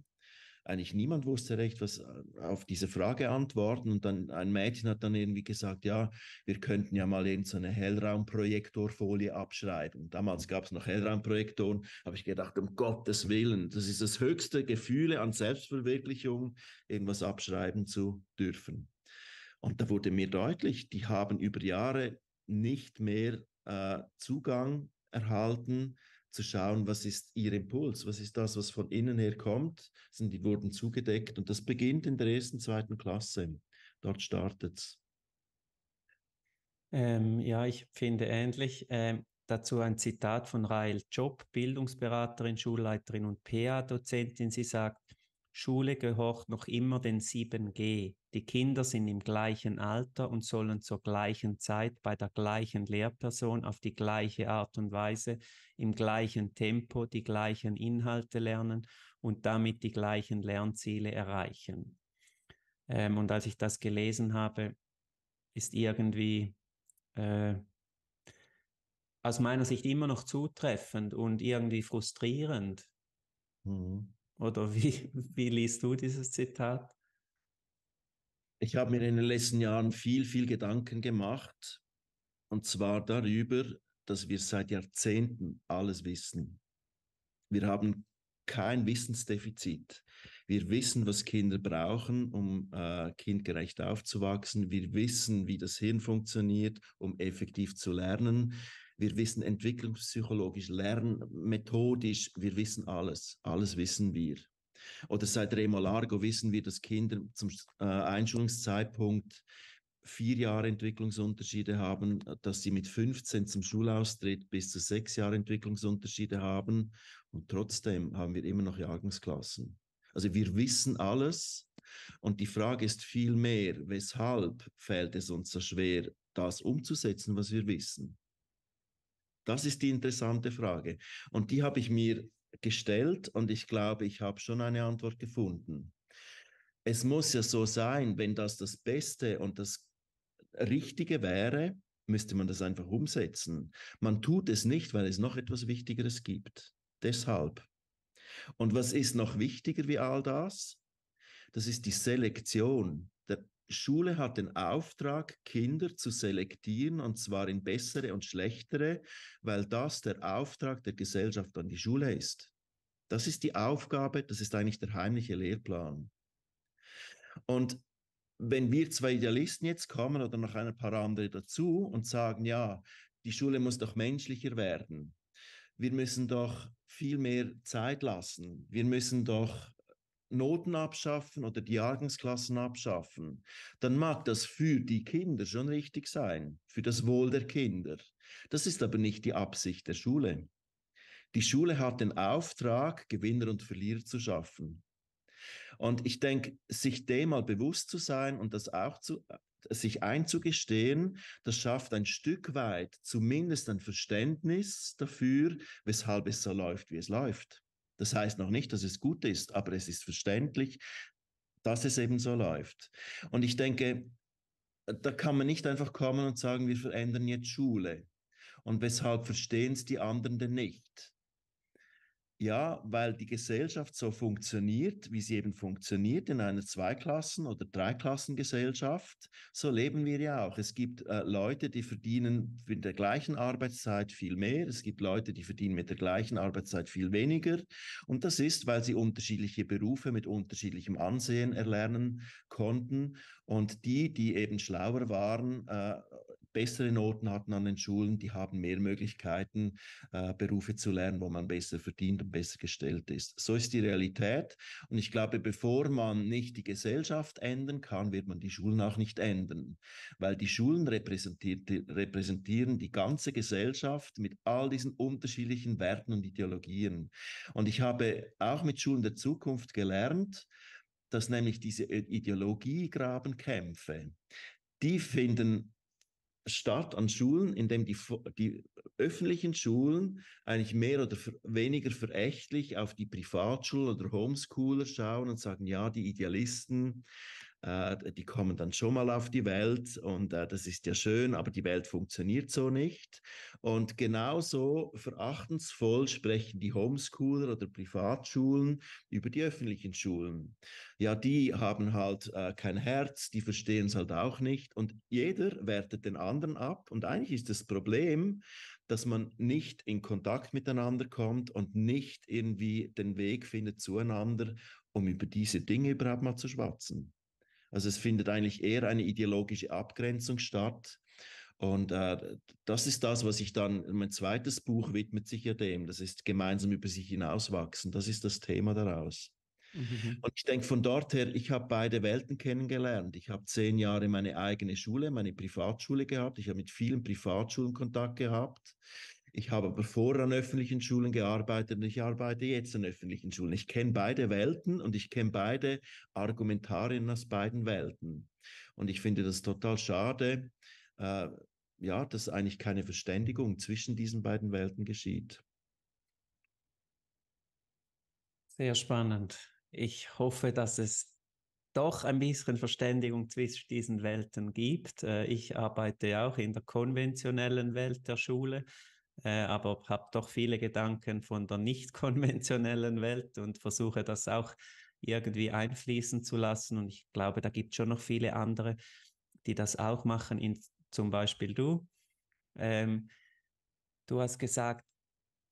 eigentlich niemand wusste recht, was äh, auf diese Frage antworten. Und dann ein Mädchen hat dann irgendwie gesagt, ja, wir könnten ja mal eben so eine Hellraumprojektorfolie abschreiben. Damals gab es noch Hellraumprojektoren, habe ich gedacht, um Gottes Willen, das ist das höchste Gefühle an Selbstverwirklichung, irgendwas abschreiben zu dürfen. Und da wurde mir deutlich, die haben über Jahre nicht mehr äh, Zugang erhalten zu schauen, was ist ihr Impuls, was ist das, was von innen her kommt, sind die wurden zugedeckt und das beginnt in der ersten, zweiten Klasse. Dort startet's. Ähm, ja, ich finde ähnlich. Ähm, dazu ein Zitat von Rael Job, Bildungsberaterin, Schulleiterin und PA-Dozentin. Sie sagt, Schule gehört noch immer den 7G. Die Kinder sind im gleichen Alter und sollen zur gleichen Zeit bei der gleichen Lehrperson auf die gleiche Art und Weise, im gleichen Tempo die gleichen Inhalte lernen und damit die gleichen Lernziele erreichen. Ähm, und als ich das gelesen habe, ist irgendwie äh, aus meiner Sicht immer noch zutreffend und irgendwie frustrierend. Mhm. Oder wie, wie liest du dieses Zitat? Ich habe mir in den letzten Jahren viel, viel Gedanken gemacht, und zwar darüber, dass wir seit Jahrzehnten alles wissen. Wir haben kein Wissensdefizit. Wir wissen, was Kinder brauchen, um äh, kindgerecht aufzuwachsen. Wir wissen, wie das Hirn funktioniert, um effektiv zu lernen wir wissen entwicklungspsychologisch, lernmethodisch, wir wissen alles, alles wissen wir. Oder seit Remo Largo wissen wir, dass Kinder zum äh, Einschulungszeitpunkt vier Jahre Entwicklungsunterschiede haben, dass sie mit 15 zum Schulaustritt bis zu sechs Jahre Entwicklungsunterschiede haben und trotzdem haben wir immer noch Jahrgangsklassen. Also wir wissen alles und die Frage ist vielmehr, weshalb fällt es uns so schwer, das umzusetzen, was wir wissen? Das ist die interessante Frage. Und die habe ich mir gestellt und ich glaube, ich habe schon eine Antwort gefunden. Es muss ja so sein, wenn das das Beste und das Richtige wäre, müsste man das einfach umsetzen. Man tut es nicht, weil es noch etwas Wichtigeres gibt. Deshalb. Und was ist noch wichtiger wie all das? Das ist die Selektion der Schule hat den Auftrag, Kinder zu selektieren, und zwar in bessere und schlechtere, weil das der Auftrag der Gesellschaft an die Schule ist. Das ist die Aufgabe, das ist eigentlich der heimliche Lehrplan. Und wenn wir zwei Idealisten jetzt kommen oder noch ein paar andere dazu und sagen, ja, die Schule muss doch menschlicher werden, wir müssen doch viel mehr Zeit lassen, wir müssen doch Noten abschaffen oder die Jahrgangsklassen abschaffen, dann mag das für die Kinder schon richtig sein, für das Wohl der Kinder. Das ist aber nicht die Absicht der Schule. Die Schule hat den Auftrag, Gewinner und Verlierer zu schaffen. Und ich denke, sich dem mal bewusst zu sein und das auch zu, äh, sich einzugestehen, das schafft ein Stück weit zumindest ein Verständnis dafür, weshalb es so läuft, wie es läuft. Das heißt noch nicht, dass es gut ist, aber es ist verständlich, dass es eben so läuft. Und ich denke, da kann man nicht einfach kommen und sagen, wir verändern jetzt Schule. Und weshalb verstehen es die anderen denn nicht? Ja, weil die Gesellschaft so funktioniert, wie sie eben funktioniert in einer Zweiklassen- oder Dreiklassengesellschaft. So leben wir ja auch. Es gibt äh, Leute, die verdienen mit der gleichen Arbeitszeit viel mehr. Es gibt Leute, die verdienen mit der gleichen Arbeitszeit viel weniger. Und das ist, weil sie unterschiedliche Berufe mit unterschiedlichem Ansehen erlernen konnten. Und die, die eben schlauer waren, äh, bessere Noten hatten an den Schulen, die haben mehr Möglichkeiten, äh, Berufe zu lernen, wo man besser verdient und besser gestellt ist. So ist die Realität. Und ich glaube, bevor man nicht die Gesellschaft ändern kann, wird man die Schulen auch nicht ändern, weil die Schulen repräsentieren die ganze Gesellschaft mit all diesen unterschiedlichen Werten und Ideologien. Und ich habe auch mit Schulen der Zukunft gelernt, dass nämlich diese Ideologiegrabenkämpfe, die finden Start an Schulen, in dem die, die öffentlichen Schulen eigentlich mehr oder weniger verächtlich auf die Privatschulen oder Homeschooler schauen und sagen, ja, die Idealisten, äh, die kommen dann schon mal auf die Welt und äh, das ist ja schön, aber die Welt funktioniert so nicht. Und genauso verachtensvoll sprechen die Homeschooler oder Privatschulen über die öffentlichen Schulen. Ja, die haben halt äh, kein Herz, die verstehen es halt auch nicht und jeder wertet den anderen ab und eigentlich ist das Problem, dass man nicht in Kontakt miteinander kommt und nicht irgendwie den Weg findet zueinander, um über diese Dinge überhaupt mal zu schwatzen. Also es findet eigentlich eher eine ideologische Abgrenzung statt. Und äh, das ist das, was ich dann, mein zweites Buch widmet sich ja dem, das ist gemeinsam über sich hinauswachsen, das ist das Thema daraus. Mhm. mhm. Und ich denke von dort her, ich habe beide Welten kennengelernt. Ich habe zehn Jahre meine eigene Schule, meine Privatschule gehabt. Ich habe mit vielen Privatschulen Kontakt gehabt. Ich habe aber vorher an öffentlichen Schulen gearbeitet und ich arbeite jetzt an öffentlichen Schulen. Ich kenne beide Welten und ich kenne beide Argumentarien aus beiden Welten. Und ich finde das total schade, äh, ja, dass eigentlich keine Verständigung zwischen diesen beiden Welten geschieht. Sehr spannend. Ich hoffe, dass es doch ein bisschen Verständigung zwischen diesen Welten gibt. Äh, ich arbeite auch in der konventionellen Welt der Schule äh, aber habe doch viele Gedanken von der nicht konventionellen Welt und versuche das auch irgendwie einfließen zu lassen. Und ich glaube, da gibt es schon noch viele andere, die das auch machen, in, zum Beispiel du. Ähm, du hast gesagt,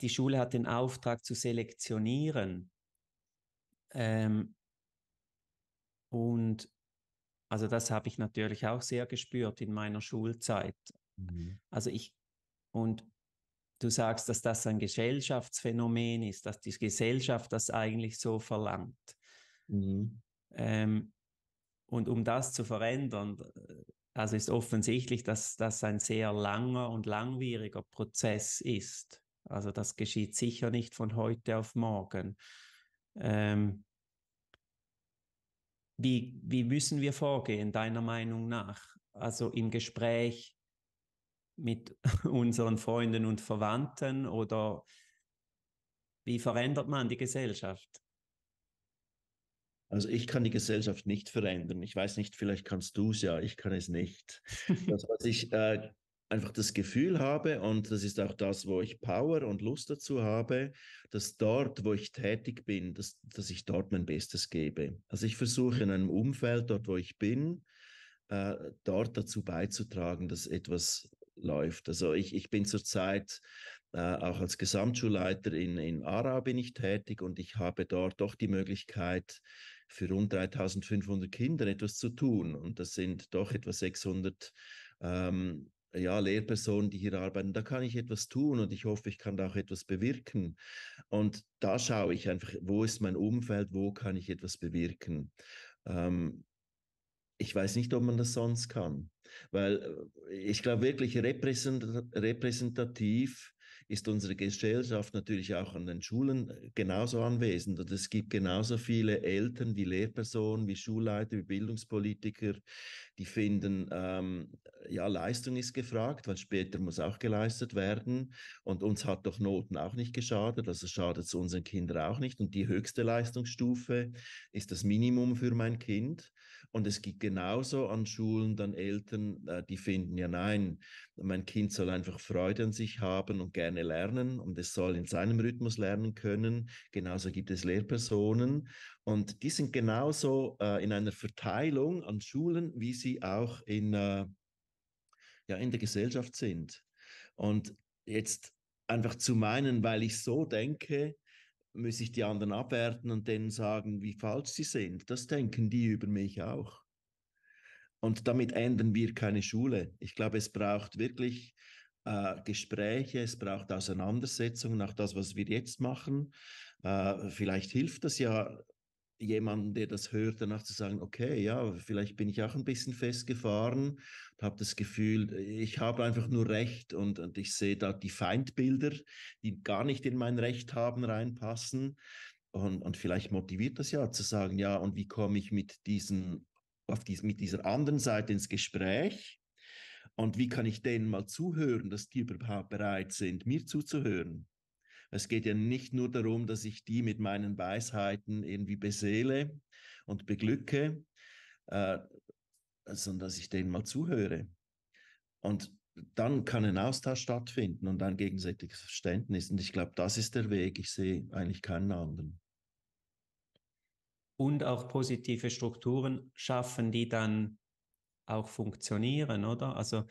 die Schule hat den Auftrag zu selektionieren. Ähm, und also das habe ich natürlich auch sehr gespürt in meiner Schulzeit. Mhm. Also ich, und du sagst, dass das ein Gesellschaftsphänomen ist, dass die Gesellschaft das eigentlich so verlangt. Mhm. Ähm, und um das zu verändern, also ist offensichtlich, dass das ein sehr langer und langwieriger Prozess ist. Also das geschieht sicher nicht von heute auf morgen. Ähm, wie, wie müssen wir vorgehen, deiner Meinung nach? Also im Gespräch mit unseren Freunden und Verwandten oder wie verändert man die Gesellschaft? Also ich kann die Gesellschaft nicht verändern. Ich weiß nicht, vielleicht kannst du es ja, ich kann es nicht. das, also was ich äh, einfach das Gefühl habe, und das ist auch das, wo ich Power und Lust dazu habe, dass dort, wo ich tätig bin, dass, dass ich dort mein Bestes gebe. Also ich versuche in einem Umfeld, dort wo ich bin, äh, dort dazu beizutragen, dass etwas läuft. Also ich, ich bin zurzeit äh, auch als Gesamtschulleiter in, in Aarau bin ich tätig und ich habe dort doch die Möglichkeit, für rund 3500 Kinder etwas zu tun. Und das sind doch etwa 600 ähm, ja, Lehrpersonen, die hier arbeiten, da kann ich etwas tun und ich hoffe, ich kann da auch etwas bewirken. Und da schaue ich einfach, wo ist mein Umfeld, wo kann ich etwas bewirken. Ähm, ich weiß nicht, ob man das sonst kann, weil äh, ich glaube wirklich repräsentativ ist unsere Gesellschaft natürlich auch an den Schulen äh, genauso anwesend und es gibt genauso viele Eltern wie Lehrpersonen, wie Schulleiter, wie Bildungspolitiker, die finden, ähm, ja, Leistung ist gefragt, weil später muss auch geleistet werden und uns hat doch Noten auch nicht geschadet, also schadet es unseren Kindern auch nicht und die höchste Leistungsstufe ist das Minimum für mein Kind und es gibt genauso an Schulen dann Eltern, äh, die finden, ja nein, mein Kind soll einfach Freude an sich haben und gerne lernen und es soll in seinem Rhythmus lernen können. Genauso gibt es Lehrpersonen und die sind genauso äh, in einer Verteilung an Schulen, wie sie auch in, äh, ja, in der Gesellschaft sind. Und jetzt einfach zu meinen, weil ich so denke, muss ich die anderen abwerten und denen sagen, wie falsch sie sind. Das denken die über mich auch. Und damit ändern wir keine Schule. Ich glaube, es braucht wirklich äh, Gespräche, es braucht Auseinandersetzungen, nach das, was wir jetzt machen. Äh, vielleicht hilft das ja jemanden, der das hört, danach zu sagen, okay, ja, vielleicht bin ich auch ein bisschen festgefahren, habe das Gefühl, ich habe einfach nur Recht und, und ich sehe da die Feindbilder, die gar nicht in mein Recht haben, reinpassen. Und, und vielleicht motiviert das ja zu sagen, ja, und wie komme ich mit diesen, auf dies, mit dieser anderen Seite ins Gespräch? Und wie kann ich denen mal zuhören, dass die überhaupt bereit sind, mir zuzuhören? Es geht ja nicht nur darum, dass ich die mit meinen Weisheiten irgendwie beseele und beglücke, äh, sondern dass ich denen mal zuhöre. Und dann kann ein Austausch stattfinden und ein gegenseitiges Verständnis. Und ich glaube, das ist der Weg. Ich sehe eigentlich keinen anderen. Und auch positive Strukturen schaffen, die dann auch funktionieren, oder? Also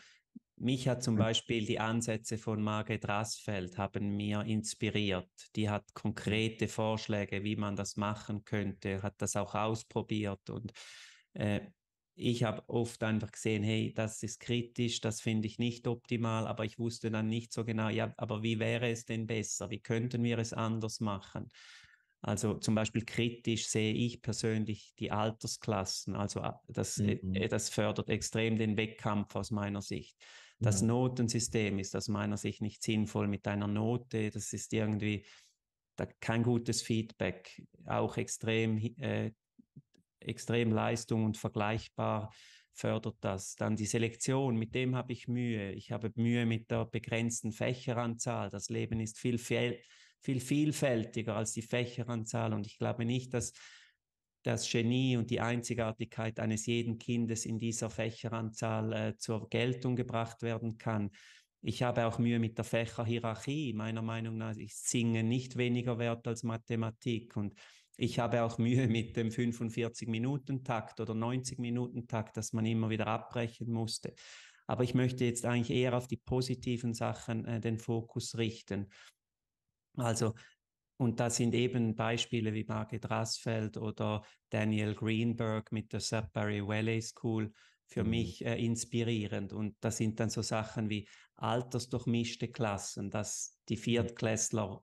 mich hat zum Beispiel die Ansätze von Margret Rassfeld haben mir inspiriert. Die hat mhm. konkrete Vorschläge, wie man das machen könnte, hat das auch ausprobiert und äh, ich habe oft einfach gesehen, hey, das ist kritisch, das finde ich nicht optimal, aber ich wusste dann nicht so genau, ja, aber wie wäre es denn besser? Wie könnten wir es anders machen? Also zum Beispiel kritisch sehe ich persönlich die Altersklassen. Also äh, das, äh, mhm. das fördert extrem den Wettkampf aus meiner Sicht. Das ja. Notensystem ist aus meiner Sicht nicht sinnvoll mit einer Note. Das ist irgendwie da kein gutes Feedback, auch extrem, äh, extrem Leistung und vergleichbar fördert das. Dann die Selektion, mit dem habe ich Mühe. Ich habe Mühe mit der begrenzten Fächeranzahl. Das Leben ist viel, viel, viel vielfältiger als die Fächeranzahl und ich glaube nicht, dass das Genie und die Einzigartigkeit eines jeden Kindes in dieser Fächeranzahl äh, zur Geltung gebracht werden kann. Ich habe auch Mühe mit der Fächerhierarchie. Meiner Meinung nach ich singe nicht weniger wert als Mathematik. Und ich habe auch Mühe mit dem 45-Minuten-Takt oder 90-Minuten-Takt, dass man immer wieder abbrechen musste. Aber ich möchte jetzt eigentlich eher auf die positiven Sachen äh, den Fokus richten. Also und da sind eben Beispiele wie Margit Rasfeld oder Daniel Greenberg mit der Sudbury Valley School für mhm. mich äh, inspirierend. Und da sind dann so Sachen wie altersdurchmischte Klassen, dass die Viertklässler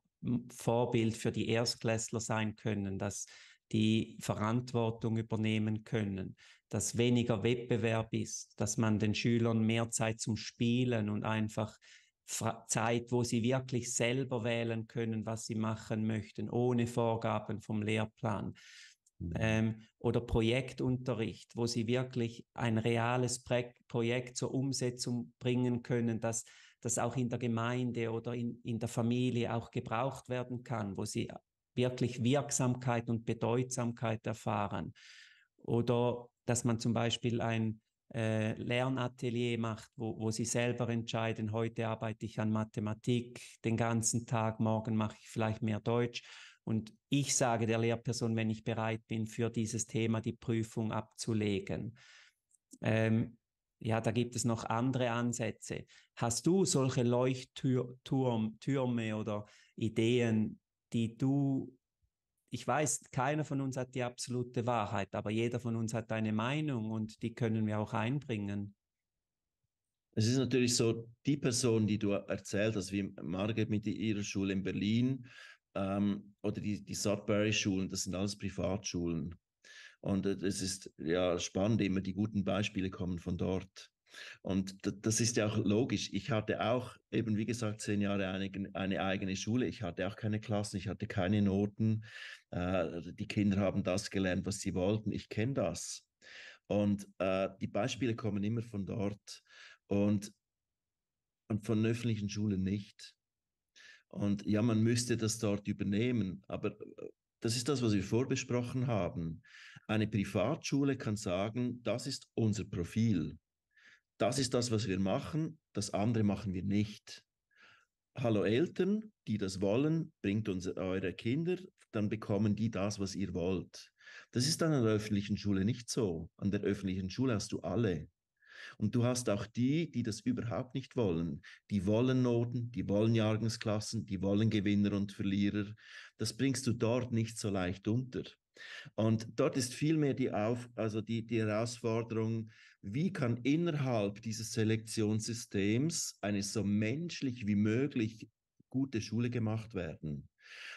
Vorbild für die Erstklässler sein können, dass die Verantwortung übernehmen können, dass weniger Wettbewerb ist, dass man den Schülern mehr Zeit zum Spielen und einfach Zeit, wo sie wirklich selber wählen können, was sie machen möchten, ohne Vorgaben vom Lehrplan. Mhm. Ähm, oder Projektunterricht, wo sie wirklich ein reales Projekt zur Umsetzung bringen können, dass das auch in der Gemeinde oder in, in der Familie auch gebraucht werden kann, wo sie wirklich Wirksamkeit und Bedeutsamkeit erfahren. Oder dass man zum Beispiel ein äh, Lernatelier macht, wo, wo sie selber entscheiden, heute arbeite ich an Mathematik den ganzen Tag, morgen mache ich vielleicht mehr Deutsch. Und ich sage der Lehrperson, wenn ich bereit bin, für dieses Thema die Prüfung abzulegen. Ähm, ja, da gibt es noch andere Ansätze. Hast du solche Leuchttürme oder Ideen, die du ich weiß, keiner von uns hat die absolute Wahrheit, aber jeder von uns hat eine Meinung und die können wir auch einbringen. Es ist natürlich so, die Person, die du erzählt hast, wie Margaret mit ihrer Schule in Berlin ähm, oder die, die Sudbury-Schulen, das sind alles Privatschulen. Und äh, es ist ja spannend, immer die guten Beispiele kommen von dort. Und das ist ja auch logisch. Ich hatte auch eben, wie gesagt, zehn Jahre eine, eine, eigene Schule. Ich hatte auch keine Klassen, ich hatte keine Noten äh, die Kinder haben das gelernt, was sie wollten, ich kenne das. Und äh, die Beispiele kommen immer von dort und, und von öffentlichen Schulen nicht. Und ja, man müsste das dort übernehmen, aber äh, das ist das, was wir vorbesprochen haben. Eine Privatschule kann sagen, das ist unser Profil. Das ist das, was wir machen, das andere machen wir nicht. Hallo Eltern, die das wollen, bringt uns eure Kinder, dann bekommen die das, was ihr wollt. Das ist dann an der öffentlichen Schule nicht so. An der öffentlichen Schule hast du alle. Und du hast auch die, die das überhaupt nicht wollen. Die wollen Noten, die wollen Jahrgangsklassen, die wollen Gewinner und Verlierer. Das bringst du dort nicht so leicht unter. Und dort ist vielmehr die, Auf also die, die Herausforderung, wie kann innerhalb dieses Selektionssystems eine so menschlich wie möglich gute Schule gemacht werden.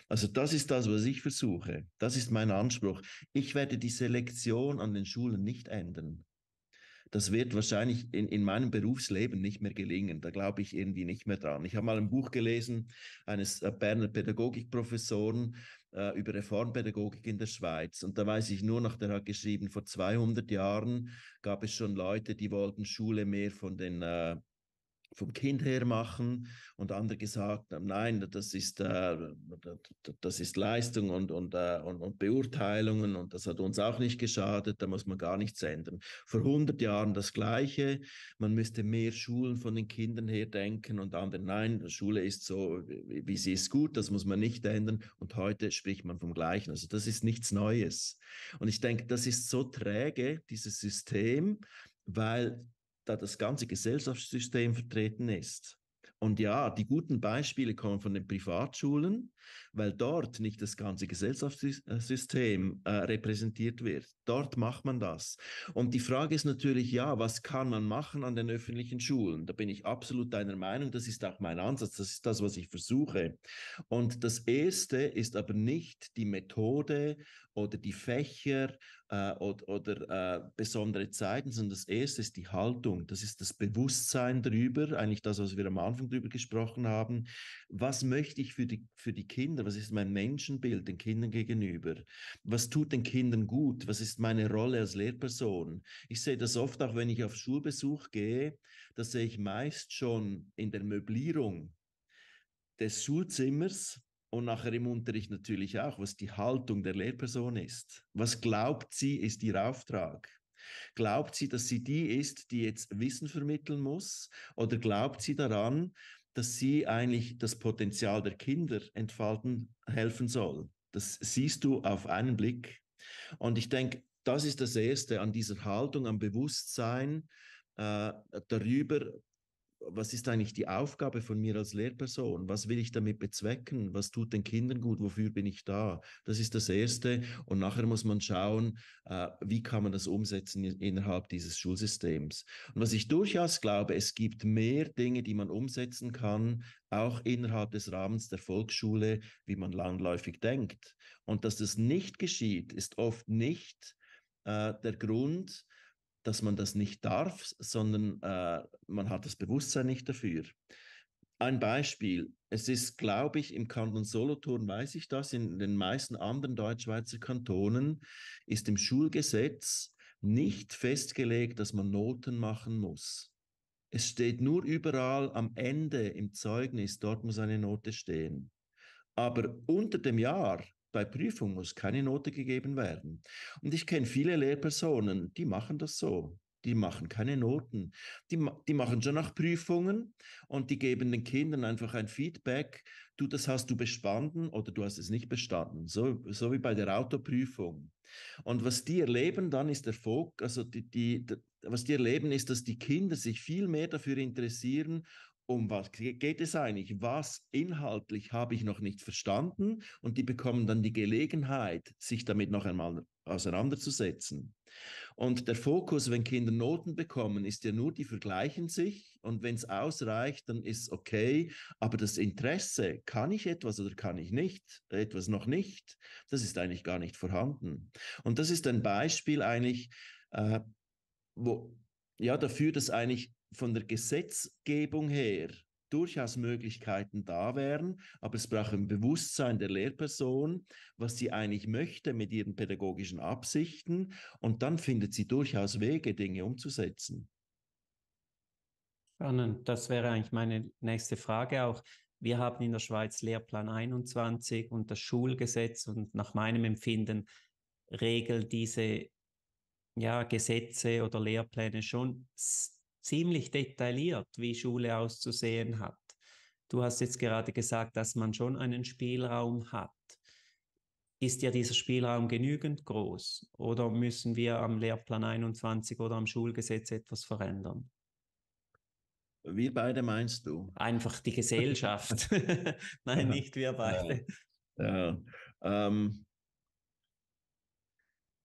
Also das ist das, was ich versuche. Das ist mein Anspruch. Ich werde die Selektion an den Schulen nicht ändern. Das wird wahrscheinlich in, in meinem Berufsleben nicht mehr gelingen. Da glaube ich irgendwie nicht mehr dran. Ich habe mal ein Buch gelesen eines äh, Berner Pädagogikprofessoren, äh, über Reformpädagogik in der Schweiz. Und da weiß ich nur noch, der hat geschrieben, vor 200 Jahren gab es schon Leute, die wollten Schule mehr von den äh, vom Kind her machen und andere gesagt haben, nein, das ist, äh, das ist Leistung und, und, äh, und, und, Beurteilungen und das hat uns auch nicht geschadet, da muss man gar nichts ändern. Vor 100 Jahren das Gleiche, man müsste mehr Schulen von den Kindern her denken und andere, nein, Schule ist so, wie sie ist gut, das muss man nicht ändern und heute spricht man vom Gleichen. Also das ist nichts Neues. Und ich denke, das ist so träge, dieses System, weil da das ganze Gesellschaftssystem vertreten ist. Und ja, die guten Beispiele kommen von den Privatschulen, weil dort nicht das ganze Gesellschaftssystem äh, repräsentiert wird. Dort macht man das. Und die Frage ist natürlich, ja, was kann man machen an den öffentlichen Schulen? Da bin ich absolut deiner Meinung, das ist auch mein Ansatz, das ist das, was ich versuche. Und das Erste ist aber nicht die Methode oder die Fächer äh, oder, oder äh, besondere Zeiten, sondern das Erste ist die Haltung, das ist das Bewusstsein darüber, eigentlich das, was wir am Anfang darüber gesprochen haben. Was möchte ich für die, für die Kindern? Was ist mein Menschenbild den Kindern gegenüber? Was tut den Kindern gut? Was ist meine Rolle als Lehrperson? Ich sehe das oft auch, wenn ich auf Schulbesuch gehe, das sehe ich meist schon in der Möblierung des Schulzimmers, und nachher im Unterricht natürlich auch, was die Haltung der Lehrperson ist. Was glaubt sie, ist ihr Auftrag? Glaubt sie, dass sie die ist, die jetzt Wissen vermitteln muss? Oder glaubt sie daran, dass sie eigentlich das Potenzial der Kinder entfalten helfen soll. Das siehst du auf einen Blick. Und ich denke, das ist das Erste an dieser Haltung, am Bewusstsein äh, darüber, was ist eigentlich die Aufgabe von mir als Lehrperson? Was will ich damit bezwecken? Was tut den Kindern gut? Wofür bin ich da? Das ist das Erste. Und nachher muss man schauen, äh, wie kann man das umsetzen innerhalb dieses Schulsystems. Und was ich durchaus glaube, es gibt mehr Dinge, die man umsetzen kann, auch innerhalb des Rahmens der Volksschule, wie man landläufig denkt. Und dass das nicht geschieht, ist oft nicht äh, der Grund, dass man das nicht darf, sondern äh, man hat das Bewusstsein nicht dafür. Ein Beispiel. Es ist, glaube ich, im Kanton Solothurn, weiß ich das, in den meisten anderen Deutschschweizer Kantonen ist im Schulgesetz nicht festgelegt, dass man Noten machen muss. Es steht nur überall am Ende im Zeugnis, dort muss eine Note stehen. Aber unter dem Jahr bei Prüfung muss keine Note gegeben werden. Und ich kenne viele Lehrpersonen, die machen das so. Die machen keine Noten. Die, die machen schon nach Prüfungen und die geben den Kindern einfach ein Feedback. Du, das hast du bestanden oder du hast es nicht bestanden. So, so wie bei der Autoprüfung. Und was die erleben dann ist der Fokus, also die, die, was die erleben ist, dass die Kinder sich viel mehr dafür interessieren, um was geht es eigentlich? Was inhaltlich habe ich noch nicht verstanden? Und die bekommen dann die Gelegenheit, sich damit noch einmal auseinanderzusetzen. Und der Fokus, wenn Kinder Noten bekommen, ist ja nur, die vergleichen sich und wenn es ausreicht, dann ist okay. Aber das Interesse, kann ich etwas oder kann ich nicht, etwas noch nicht, das ist eigentlich gar nicht vorhanden. Und das ist ein Beispiel eigentlich, äh, wo, ja, dafür, dass eigentlich von der Gesetzgebung her durchaus Möglichkeiten da wären, aber es braucht ein Bewusstsein der Lehrperson, was sie eigentlich möchte mit ihren pädagogischen Absichten und dann findet sie durchaus Wege, Dinge umzusetzen. Spannend, das wäre eigentlich meine nächste Frage auch. Wir haben in der Schweiz Lehrplan 21 und das Schulgesetz und nach meinem Empfinden regelt diese ja, Gesetze oder Lehrpläne schon ziemlich detailliert, wie Schule auszusehen hat. Du hast jetzt gerade gesagt, dass man schon einen Spielraum hat. Ist dir dieser Spielraum genügend groß oder müssen wir am Lehrplan 21 oder am Schulgesetz etwas verändern? Wir beide meinst du? Einfach die Gesellschaft. Nein, nicht wir beide. Ja. Ja. Ähm,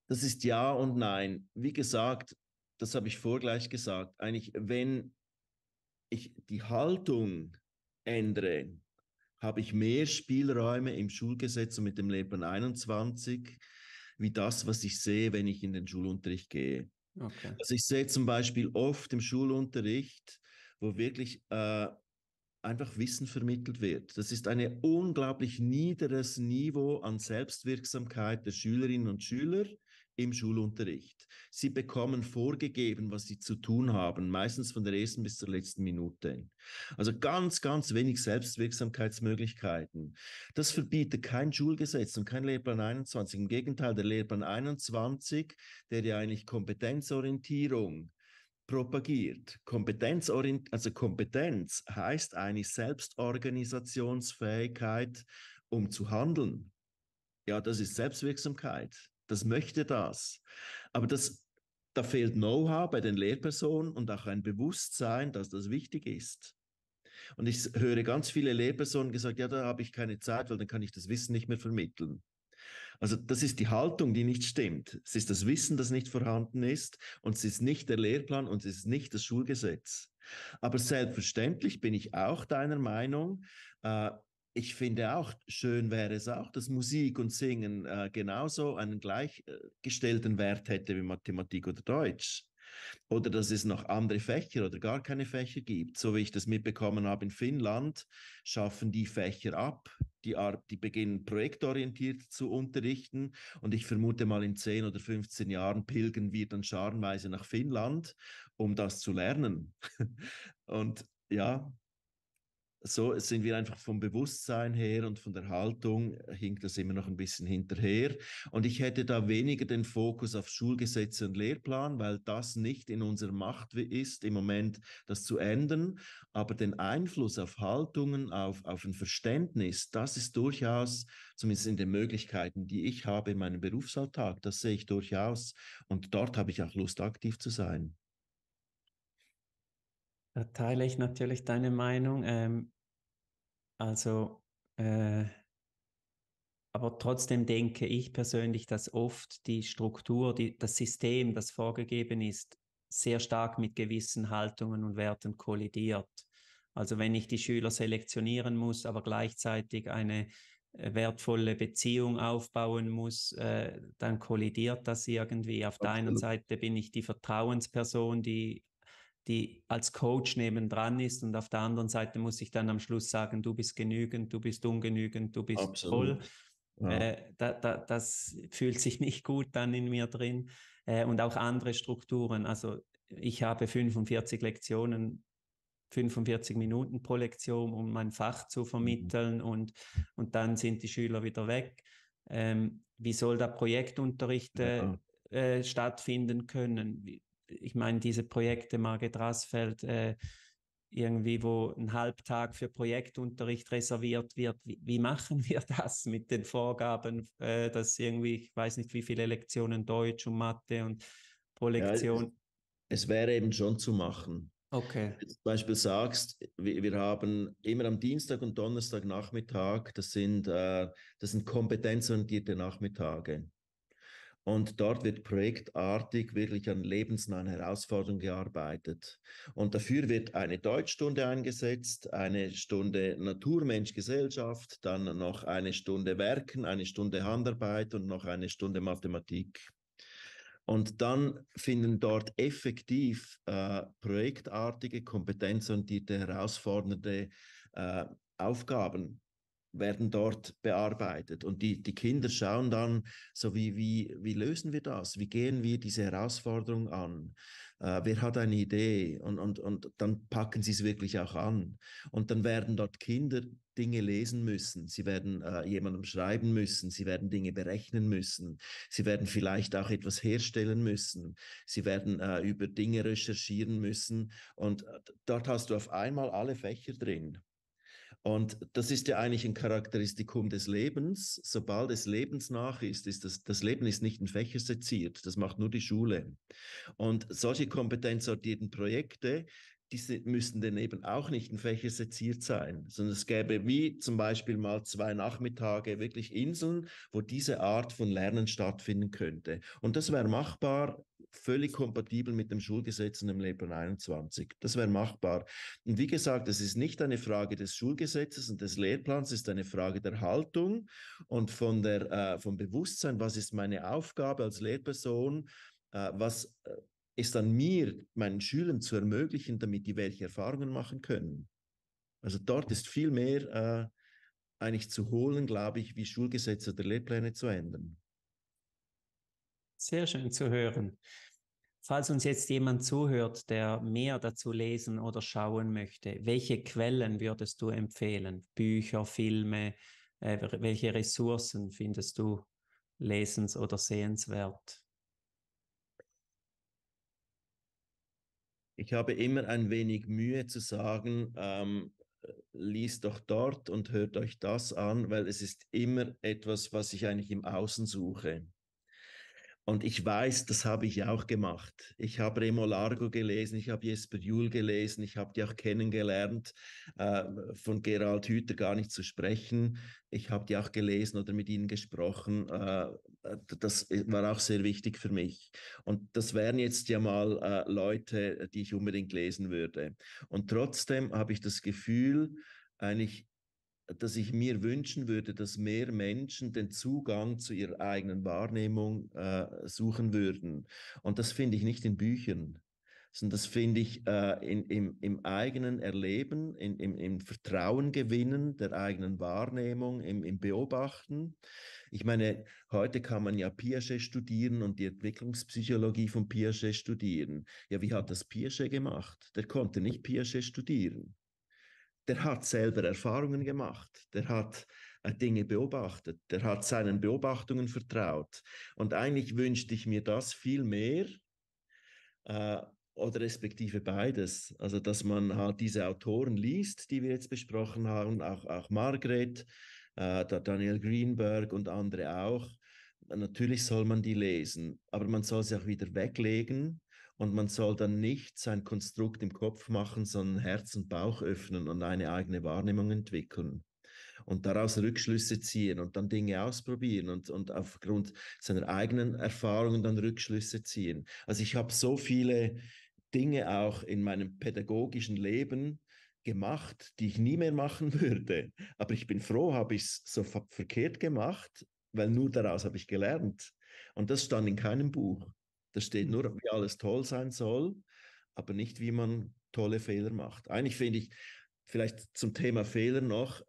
das ist ja und nein. Wie gesagt, das habe ich vorgleich gesagt, eigentlich, wenn ich die Haltung ändere, habe ich mehr Spielräume im Schulgesetz und mit dem Lehrplan 21, wie das, was ich sehe, wenn ich in den Schulunterricht gehe. Okay. Also ich sehe zum Beispiel oft im Schulunterricht, wo wirklich äh, einfach Wissen vermittelt wird. Das ist ein unglaublich niederes Niveau an Selbstwirksamkeit der Schülerinnen und Schüler im Schulunterricht. Sie bekommen vorgegeben, was sie zu tun haben, meistens von der ersten bis zur letzten Minute. Also ganz, ganz wenig Selbstwirksamkeitsmöglichkeiten. Das verbietet kein Schulgesetz und kein Lehrplan 21. Im Gegenteil, der Lehrplan 21, der ja eigentlich Kompetenzorientierung propagiert. Kompetenzorient also Kompetenz heißt eine Selbstorganisationsfähigkeit, um zu handeln. Ja, das ist Selbstwirksamkeit das möchte das. Aber das, da fehlt Know-how bei den Lehrpersonen und auch ein Bewusstsein, dass das wichtig ist. Und ich höre ganz viele Lehrpersonen gesagt, ja, da habe ich keine Zeit, weil dann kann ich das Wissen nicht mehr vermitteln. Also das ist die Haltung, die nicht stimmt. Es ist das Wissen, das nicht vorhanden ist und es ist nicht der Lehrplan und es ist nicht das Schulgesetz. Aber selbstverständlich bin ich auch deiner Meinung, äh, ich finde auch, schön wäre es auch, dass Musik und Singen äh, genauso einen gleichgestellten äh, Wert hätte wie Mathematik oder Deutsch. Oder dass es noch andere Fächer oder gar keine Fächer gibt. So wie ich das mitbekommen habe in Finnland, schaffen die Fächer ab, die, die beginnen projektorientiert zu unterrichten. Und ich vermute mal, in 10 oder 15 Jahren pilgern wir dann scharenweise nach Finnland, um das zu lernen. und ja, so sind wir einfach vom Bewusstsein her und von der Haltung äh, hinkt das immer noch ein bisschen hinterher. Und ich hätte da weniger den Fokus auf Schulgesetze und Lehrplan, weil das nicht in unserer Macht ist, im Moment das zu ändern. Aber den Einfluss auf Haltungen, auf, auf ein Verständnis, das ist durchaus, zumindest in den Möglichkeiten, die ich habe in meinem Berufsalltag, das sehe ich durchaus. Und dort habe ich auch Lust, aktiv zu sein. Da teile ich natürlich deine Meinung. Ähm, also, äh, aber trotzdem denke ich persönlich, dass oft die Struktur, die, das System, das vorgegeben ist, sehr stark mit gewissen Haltungen und Werten kollidiert. Also wenn ich die Schüler selektionieren muss, aber gleichzeitig eine äh, wertvolle Beziehung aufbauen muss, äh, dann kollidiert das irgendwie. Auf Absolut. der einen Seite bin ich die Vertrauensperson, die die als Coach neben dran ist und auf der anderen Seite muss ich dann am Schluss sagen, du bist genügend, du bist ungenügend, du bist Absolut. voll. Ja. Äh, da, da, das fühlt sich nicht gut dann in mir drin. Äh, und auch andere Strukturen. Also ich habe 45 Lektionen, 45 Minuten pro Lektion, um mein Fach zu mhm. vermitteln mhm. und, und dann sind die Schüler wieder weg. Ähm, wie soll da Projektunterricht ja. äh, stattfinden können? Wie, ich meine, diese Projekte Margit Rasfeld, äh, irgendwie, wo ein Halbtag für Projektunterricht reserviert wird. Wie, wie machen wir das mit den Vorgaben, äh, dass irgendwie, ich weiß nicht, wie viele Lektionen Deutsch und Mathe und pro Lektion? Ja, es, wäre eben schon zu machen. Okay. Wenn du zum Beispiel sagst, wir, wir, haben immer am Dienstag und Donnerstag Nachmittag, das sind, äh, das sind kompetenzorientierte Nachmittage. Und dort wird projektartig wirklich an lebensnahen Herausforderungen gearbeitet. Und dafür wird eine Deutschstunde eingesetzt, eine Stunde Natur, Mensch, Gesellschaft, dann noch eine Stunde Werken, eine Stunde Handarbeit und noch eine Stunde Mathematik. Und dann finden dort effektiv äh, projektartige, kompetenzorientierte, herausfordernde äh, Aufgaben werden dort bearbeitet. Und die, die Kinder schauen dann, so wie, wie, wie lösen wir das? Wie gehen wir diese Herausforderung an? Äh, wer hat eine Idee? Und, und, und dann packen sie es wirklich auch an. Und dann werden dort Kinder Dinge lesen müssen, sie werden äh, jemandem schreiben müssen, sie werden Dinge berechnen müssen, sie werden vielleicht auch etwas herstellen müssen, sie werden äh, über Dinge recherchieren müssen und äh, dort hast du auf einmal alle Fächer drin. Und das ist ja eigentlich ein Charakteristikum des Lebens. Sobald es lebensnach ist, ist das, das Leben ist nicht in Fächer seziert. Das macht nur die Schule. Und solche kompetenzsortierten Projekte, die müssten dann eben auch nicht in Fächer seziert sein, sondern es gäbe wie zum Beispiel mal zwei Nachmittage wirklich Inseln, wo diese Art von Lernen stattfinden könnte. Und das wäre machbar völlig kompatibel mit dem Schulgesetz und dem Lehrplan 21. Das wäre machbar. Und wie gesagt, es ist nicht eine Frage des Schulgesetzes und des Lehrplans, es ist eine Frage der Haltung und von der, äh, vom Bewusstsein, was ist meine Aufgabe als Lehrperson, äh, was äh, ist an mir, meinen Schülern zu ermöglichen, damit die welche Erfahrungen machen können. Also dort ist viel mehr äh, eigentlich zu holen, glaube ich, wie Schulgesetze oder Lehrpläne zu ändern. Sehr schön zu hören. Falls uns jetzt jemand zuhört, der mehr dazu lesen oder schauen möchte, welche Quellen würdest du empfehlen? Bücher, Filme, äh, welche Ressourcen findest du lesens- oder sehenswert? Ich habe immer ein wenig Mühe zu sagen, ähm, liest doch dort und hört euch das an, weil es ist immer etwas, was ich eigentlich im Außen suche. Und ich weiß, das habe ich auch gemacht. Ich habe Remo Largo gelesen, ich habe Jesper Juhl gelesen, ich habe die auch kennengelernt, äh, von Gerald Hüther gar nicht zu sprechen. Ich habe die auch gelesen oder mit ihnen gesprochen. Äh, das war auch sehr wichtig für mich. Und das wären jetzt ja mal äh, Leute, die ich unbedingt lesen würde. Und trotzdem habe ich das Gefühl, eigentlich dass ich mir wünschen würde, dass mehr Menschen den Zugang zu ihrer eigenen Wahrnehmung äh, suchen würden. Und das finde ich nicht in Büchern, sondern das finde ich äh, in, im, im, eigenen Erleben, in, im, im Vertrauen gewinnen der eigenen Wahrnehmung, im, im, Beobachten. Ich meine, heute kann man ja Piaget studieren und die Entwicklungspsychologie von Piaget studieren. Ja, wie hat das Piaget gemacht? Der konnte nicht Piaget studieren der hat selber Erfahrungen gemacht, der hat äh, Dinge beobachtet, der hat seinen Beobachtungen vertraut. Und eigentlich wünschte ich mir das viel mehr äh, oder respektive beides. Also, dass man halt diese Autoren liest, die wir jetzt besprochen haben, auch, auch Margaret, äh, Daniel Greenberg und andere auch. Natürlich soll man die lesen, aber man soll sie auch wieder weglegen und man soll dann nicht sein Konstrukt im Kopf machen, sondern Herz und Bauch öffnen und eine eigene Wahrnehmung entwickeln und daraus Rückschlüsse ziehen und dann Dinge ausprobieren und, und aufgrund seiner eigenen Erfahrungen dann Rückschlüsse ziehen. Also ich habe so viele Dinge auch in meinem pädagogischen Leben gemacht, die ich nie mehr machen würde. Aber ich bin froh, habe ich es so verkehrt gemacht, weil nur daraus habe ich gelernt. Und das stand in keinem Buch. Da steht nur, mhm. wie alles toll sein soll, aber nicht, wie man tolle Fehler macht. Eigentlich finde ich, vielleicht zum Thema Fehler noch,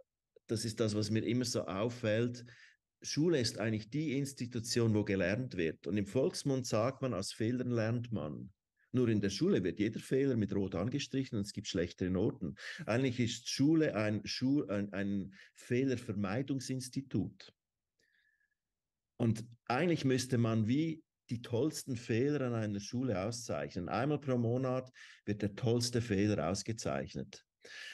das ist das, was mir immer so auffällt. Schule ist eigentlich die Institution, wo gelernt wird. Und im Volksmund sagt man, aus Fehlern lernt man. Nur in der Schule wird jeder Fehler mit Rot angestrichen und es gibt schlechtere Noten. Eigentlich ist Schule ein, Schu ein, ein Fehlervermeidungsinstitut. Und eigentlich müsste man wie die tollsten Fehler an einer Schule auszeichnen. Einmal pro Monat wird der tollste Fehler ausgezeichnet.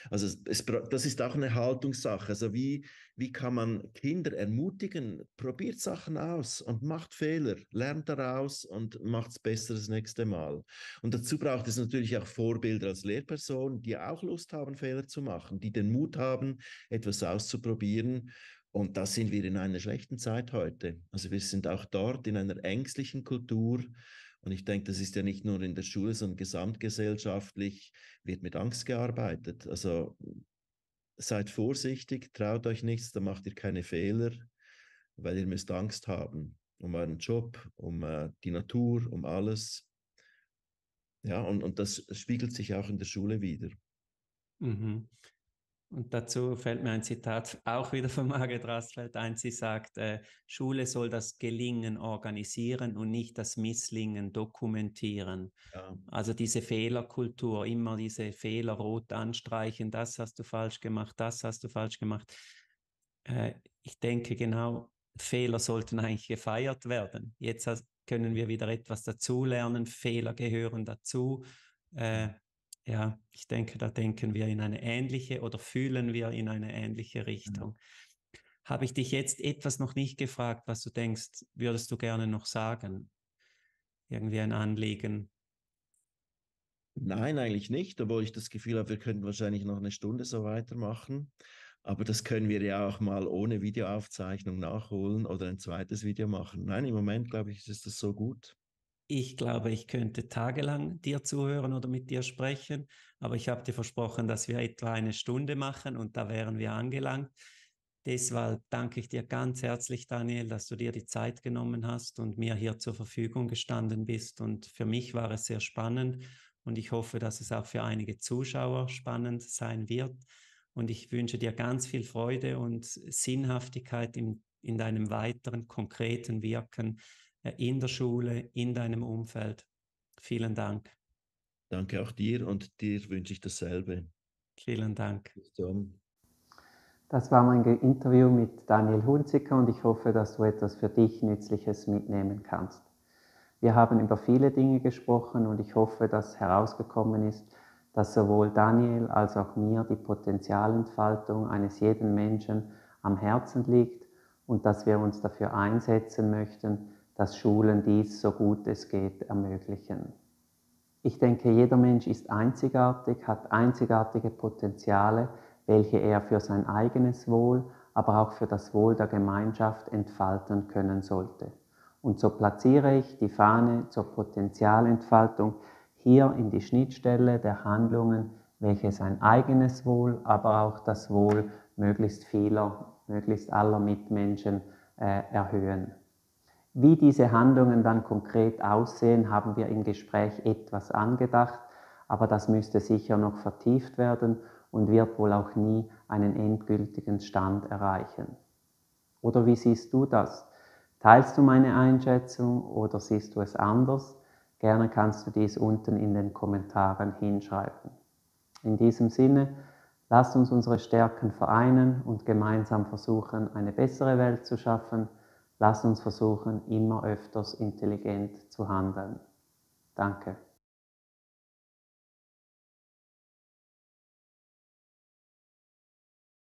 Also es, das ist auch eine Haltungssache. Also wie, wie kann man Kinder ermutigen? Probiert Sachen aus und macht Fehler, lernt daraus und macht es besser das nächste Mal. Und dazu braucht es natürlich auch Vorbilder als Lehrpersonen, die auch Lust haben, Fehler zu machen, die den Mut haben, etwas auszuprobieren und da sind wir in einer schlechten Zeit heute. Also wir sind auch dort in einer ängstlichen Kultur. Und ich denke, das ist ja nicht nur in der Schule, sondern gesamtgesellschaftlich wird mit Angst gearbeitet. Also seid vorsichtig, traut euch nichts, da macht ihr keine Fehler, weil ihr müsst Angst haben um euren Job, um uh, die Natur, um alles. Ja, und, und das spiegelt sich auch in der Schule wieder. Mhm. Und dazu fällt mir ein Zitat auch wieder von Margaret Rastfeld ein. Sie sagt, äh, Schule soll das Gelingen organisieren und nicht das Misslingen dokumentieren. Ja. Also diese Fehlerkultur, immer diese Fehler rot anstreichen, das hast du falsch gemacht, das hast du falsch gemacht. Äh, ich denke genau, Fehler sollten eigentlich gefeiert werden. Jetzt können wir wieder etwas dazulernen, Fehler gehören dazu. Äh, ja, ich denke, da denken wir in eine ähnliche oder fühlen wir in eine ähnliche mhm. Richtung. Mhm. Habe ich dich jetzt etwas noch nicht gefragt, was du denkst, würdest du gerne noch sagen? Irgendwie ein Anliegen? Nein, eigentlich nicht, obwohl ich das Gefühl habe, wir könnten wahrscheinlich noch eine Stunde so weitermachen. Aber das können wir ja auch mal ohne Videoaufzeichnung nachholen oder ein zweites Video machen. Nein, im Moment glaube ich, ist das so gut. Ich glaube, ich könnte tagelang dir zuhören oder mit dir sprechen, aber ich habe dir versprochen, dass wir etwa eine Stunde machen und da wären wir angelangt. Deshalb danke ich dir ganz herzlich, Daniel, dass du dir die Zeit genommen hast und mir hier zur Verfügung gestanden bist. Und für mich war es sehr spannend und ich hoffe, dass es auch für einige Zuschauer spannend sein wird. Und ich wünsche dir ganz viel Freude und Sinnhaftigkeit im, in deinem weiteren konkreten Wirken äh, in der Schule, in deinem Umfeld. Vielen Dank. Danke auch dir und dir wünsche ich dasselbe. Vielen Dank. Das war mein Interview mit Daniel Hunziker und ich hoffe, dass du etwas für dich Nützliches mitnehmen kannst. Wir haben über viele Dinge gesprochen und ich hoffe, dass herausgekommen ist, dass sowohl Daniel als auch mir die Potenzialentfaltung eines jeden Menschen am Herzen liegt und dass wir uns dafür einsetzen möchten, dass Schulen dies so gut es geht ermöglichen. Ich denke, jeder Mensch ist einzigartig, hat einzigartige Potenziale, welche er für sein eigenes Wohl, aber auch für das Wohl der Gemeinschaft entfalten können sollte. Und so platziere ich die Fahne zur Potenzialentfaltung hier in die Schnittstelle der Handlungen, welche sein eigenes Wohl, aber auch das Wohl möglichst vieler, möglichst aller Mitmenschen äh, erhöhen. Wie diese Handlungen dann konkret aussehen, haben wir im Gespräch etwas angedacht, aber das müsste sicher noch vertieft werden und wird wohl auch nie einen endgültigen Stand erreichen. Oder wie siehst du das? Teilst du meine Einschätzung oder siehst du es anders? Gerne kannst du dies unten in den Kommentaren hinschreiben. In diesem Sinne, lasst uns unsere Stärken vereinen und gemeinsam versuchen, eine bessere Welt zu schaffen – Lass uns versuchen, immer öfters intelligent zu handeln. Danke.